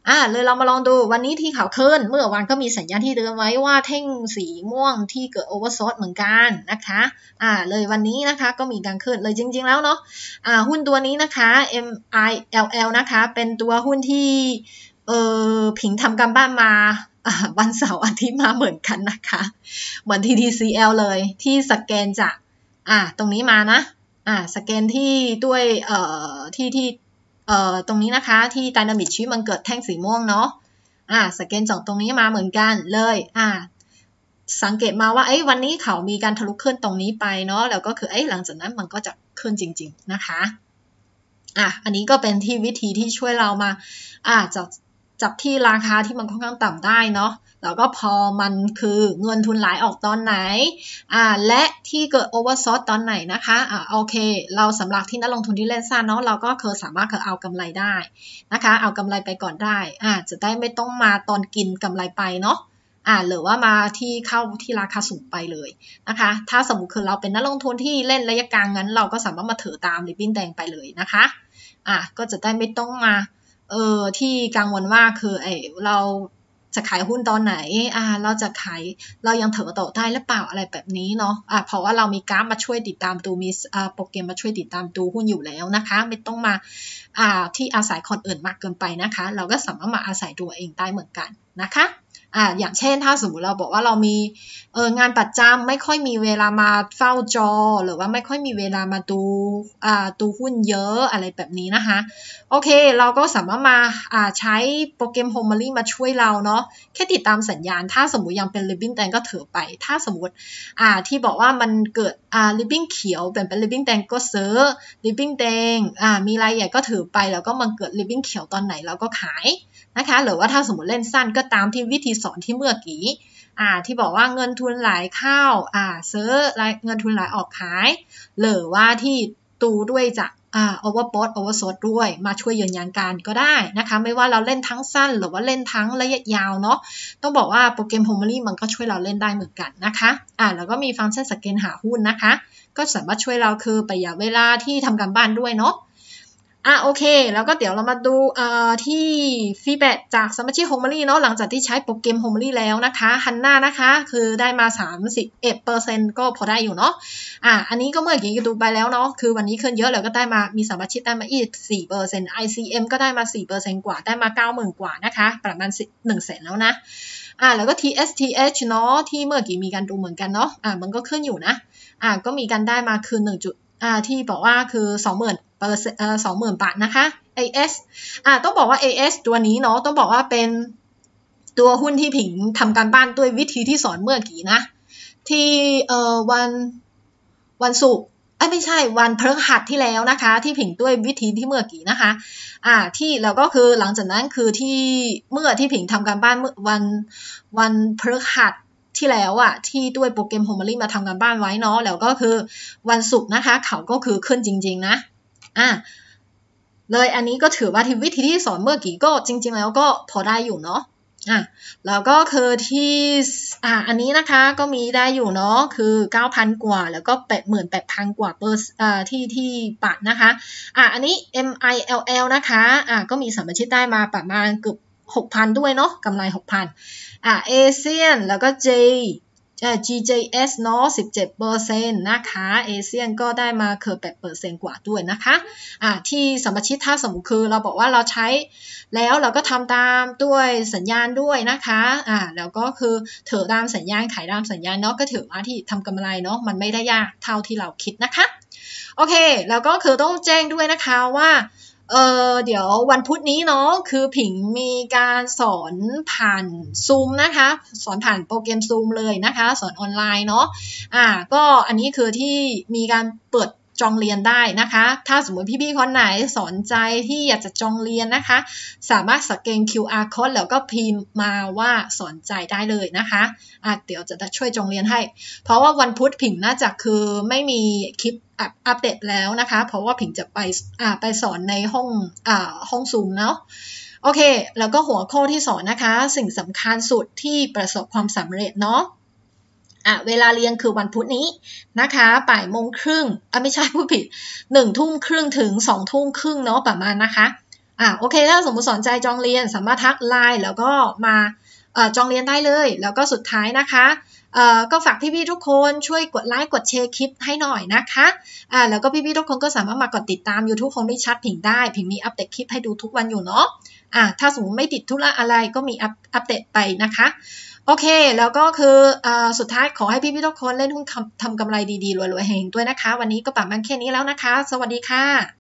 อ่า เลยเรามาลองดู วันนี้ที่ข่าวขึ้น เมื่อวานก็มีสัญญาณที่เตือนไว้ว่าเท่งสีม่วงที่เกิดโอเวอร์ซอเหมือนกันนะคะ อ่า เลยวันนี้นะคะก็มีการขึ้นเลยจริงๆแล้วเนาะ อ่า หุ้นตัวนี้นะคะ MILL นะคะ เป็นตัวหุ้นที่ เออผิงทำกานบ้านมา วันเสาร์อาทิตย์มาเหมือนกันนะคะ เหมือน TTCL เลยที่สแกนจาก อ่า ตรงนี้มานะอ่าสแกนที่ด้วยเอ่อที่ที่เอ่อตรงนี้นะคะ ที่ด y นามิกชี i มันเกิดแท่งสีม่วงเนาะอ่าสแกนจองตรงนี้มาเหมือนกันเลยอ่าสังเกตมาว่าไอ้วันนี้เขามีการทะลุขึ้นตรงนี้ไปเนาะแล้วก็คือไอ้หลังจากนั้นมันก็จะขึ้นจริงๆนะคะอ่ะอันนี้ก็เป็นที่วิธีที่ช่วยเรามาอ่าจากจับที่ราคาที่มันค่อนข้างต่ำได้เนาะ แล้วก็พอมันคือเงินทุนไหลออกตอนไหน อ่า และที่เกิดโอเวอร์ซอตตอนไหนนะคะ อ่าโอเค เราสำหรับที่นักลงทุนที่เล่นสั้นเนาะ เราก็เคยสามารถเคยเอากำไรได้นะคะ เอากำไรไปก่อนได้ อ่าจะได้ไม่ต้องมาตอนกินกำไรไปเนาะ อ่าหรือว่ามาที่เข้าที่ราคาสูงไปเลยนะคะ ถ้าสมมติคือเราเป็นนักลงทุนที่เล่นระยะกลางงั้น เราก็สามารถมาถือตามริบบิ้นแดงไปเลยนะคะ อ่าก็จะได้ไม่ต้องมาเออที่กังวลว่าคือเออเราจะขายหุ้นตอนไหนอ่าเราจะขายเรายังเถอะโตได้หรือเปล่าอะไรแบบนี้เนาะอ่าเพราะว่าเรามีกราฟมาช่วยติดตามดูมีอ่าโปรแกรมมาช่วยติดตามดูหุ้นอยู่แล้วนะคะ ไม่ต้องมาอ่าที่อาศัยคนอื่นมากเกินไปนะคะ เราก็สามารถมาอาศัยตัวเองได้เหมือนกันนะคะอ่าอย่างเช่น ถ้าสมมติเราบอกว่าเรามี เอองานประจำ ไม่ค่อยมีเวลามาเฝ้าจอ หรือว่าไม่ค่อยมีเวลามาดู อ่า ดูหุ้นเยอะอะไรแบบนี้นะคะ โอเค เราก็สามารถมา อ่า ใช้โปรแกรม h o m e r y มาช่วยเราเนาะ แค่ติดตามสัญญาณ ถ้าสมมติยังเป็นิ i b ิ้งแดงก็ถือไป ถ้าสมมติ อ่า ที่บอกว่ามันเกิด อ่าิ i b ิ้งเขียวเปลี่ยนเป็นิ i b ิ้งแดงก็ซื้อิ i b ิ้งแดง อ่า มีรายใหญ่ก็ถือไป แล้วก็มันเกิดิ i b ิ้งเขียวตอนไหนเราก็ขายนะคะหรือว่าถ้าสมมติเล่นสั้นก็ตามที่วิธีสอนที่เมื่อกี้ที่บอกว่าเงินทุนไหลเข้าอ่าซื้อเงินทุนไหลออกขายหรือว่าที่ตูด้วยจากอ่าโอเวอร์โพสโอเวอร์โซดด้วยมาช่วยยืนยันการก็ได้นะคะ ไม่ว่าเราเล่นทั้งสั้น หรือว่าเล่นทั้งระยะยาวเนาะต้องบอกว่าโปรแกรมโฮมารีมันก็ช่วยเราเล่นได้เหมือนกันนะคะอ่าแล้วก็มีฟังก์ชันสแกนหาหุ้นนะคะ ก็สามารถช่วยเราคือประหยัดเวลาที่ทำการบ้านด้วยเนาะอ่ะโอเคแล้วก็เดี๋ยวเรามาดูเอ่อที่ฟีแบ็จากสมาชิกโฮมรี่เนาะหลังจากที่ใช้โปรแกรมโฮมรี่แล้วนะคะฮันน่านะคะคือได้มา 31%ก็พอได้อยู่เนาะอ่ะอันนี้ก็เมื่อกี้ก็ดูไปแล้วเนาะคือวันนี้ขึ้นเยอะแล้วก็ได้มามีสมาชิกได้มาอีก4% ICM ก็ได้มา 4%กว่าได้มา 90,000กว่านะคะประมาณ1แสนแล้วนะอ่ะแล้วก็ TSTH เนาะที่เมื่อกี้มีการดูเหมือนกันเนาะอ่ะมันก็ขึ้นอยู่นะอ่ะก็มีการได้มาคือ1จุดอ่าที่บอกว่าคือ20,000เออเออสองหมื่นบาทนะคะ AS อ่าต้องบอกว่า AS ตัวนี้เนาะต้องบอกว่าเป็น ตัวหุ้นที่ผิงทำการบ้านด้วยวิธีที่สอนเมื่อกี้นะ ที่เอ่อวันวันศุกร์ไม่ใช่วันพฤหัสที่แล้วนะคะ ที่ผิงด้วยวิธีที่เมื่อกี้นะคะอ่าที่แล้วก็คือหลังจากนั้นคือที่เมื่อที่ผิงทำการบ้านวัน วันพฤหัสที่แล้วอะที่ด้วยโปรแกรมโฮมเมอรี่มาทำการบ้านไว้เนาะแล้วก็คือวันศุกร์นะคะ เขาก็คือขึ้นจริง ๆนะอ่ะเลยอันนี้ก็ถือว่าทีวิธีที่สอนเมื่อกี้ก็จริงๆแล้วก็พอได้อยู่เนาะ อ่ะแล้วก็คือที่ อ่ะอันนี้นะคะก็มีได้อยู่เนาะคือ 9,000 กว่าแล้วก็8ด0 0 0 กว่าเปอร์อ่าที่ที่ปัดนะคะ อ่ะอันนี้ MILL นะคะ อ่ะก็มีสัมชิตได้มาประมาณเกือบ6,000 ด้วยเนาะกำไร6,000อ่ะเอเซียนแล้วก็ J GJS เนาะ17%นต์นะคะเอเชียก็ได้มาเกือบ8%กว่าด้วยนะคะอ่าที่สมาชิกถ้าสมมติคือเราบอกว่าเราใช้ แล้วเราก็ทำตามด้วยสัญญาณด้วยนะคะอ่าแล้วก็คือถือตามสัญญาณขายตามสัญญาณเนาะก็ถือว่าที่ทำกำไรเนาะมันไม่ได้ยากเท่าที่เราคิดนะคะโอเคแล้วก็คือต้องแจ้งด้วยนะคะว่าเออเดี๋ยววันพุธนี้เนาะคือผิงมีการสอนผ่านซูมนะคะสอนผ่านโปรแกรมซูมเลยนะคะ สอนออนไลน์เนาะอ่าก็อันนี้คือที่มีการเปิดจองเรียนได้นะคะ ถ้าสมมติพี่ๆคนไหนสนใจที่อยากจะจองเรียนนะคะ สามารถสแกน QR code แล้วก็พิมพ์มาว่าสนใจได้เลยนะคะะเดี๋ยวจะช่วยจองเรียนให้ เพราะว่าวันพุธผิงน่าจะคือไม่มีคลิปอัปเดตแล้วนะคะ เพราะว่าผิงจะไปไปสอนในห้องอห้องซูมเนาะ โอเค แล้วก็หัวข้อที่สอนนะคะ สิ่งสำคัญสุดที่ประสบความสำเร็จเนาะอ่ะเวลาเรียนคือวันพุธนี้นะคะบ่ายโมงครึ่งอ่ะไม่ใช่ผู้ผิดหนึ่งทุ่มครึ่งถึงสองทุ่มครึ่งเนาะประมาณนะคะ อ่ะโอเค ถ้าสมมติสนใจจองเรียนสามารถทักไลน์แล้วก็มาอจองเรียนได้เลย แล้วก็สุดท้ายนะคะ ก็ฝากพี่ๆทุกคนช่วยกดไลค์ กดแชร์คลิปให้หน่อยนะคะะแล้วก็พี่ๆทุกคนก็สามารถมากดติดตาม YouTube ของดิชัดผิงได้ ผิงมีอัปเดตคลิปให้ดูทุกวันอยู่เนาะะถ้าสมมติไม่ติดธุระอะไรก็มีอัปเดตไปนะคะโอเค แล้วก็คืออสุดท้ายขอให้พี่พี่ทุกคนเล่นหุ้นทำกำไรดีๆรวยๆแห่งด้วยนะคะ วันนี้ก็ปรบมาแค่นี้แล้วนะคะ สวัสดีค่ะ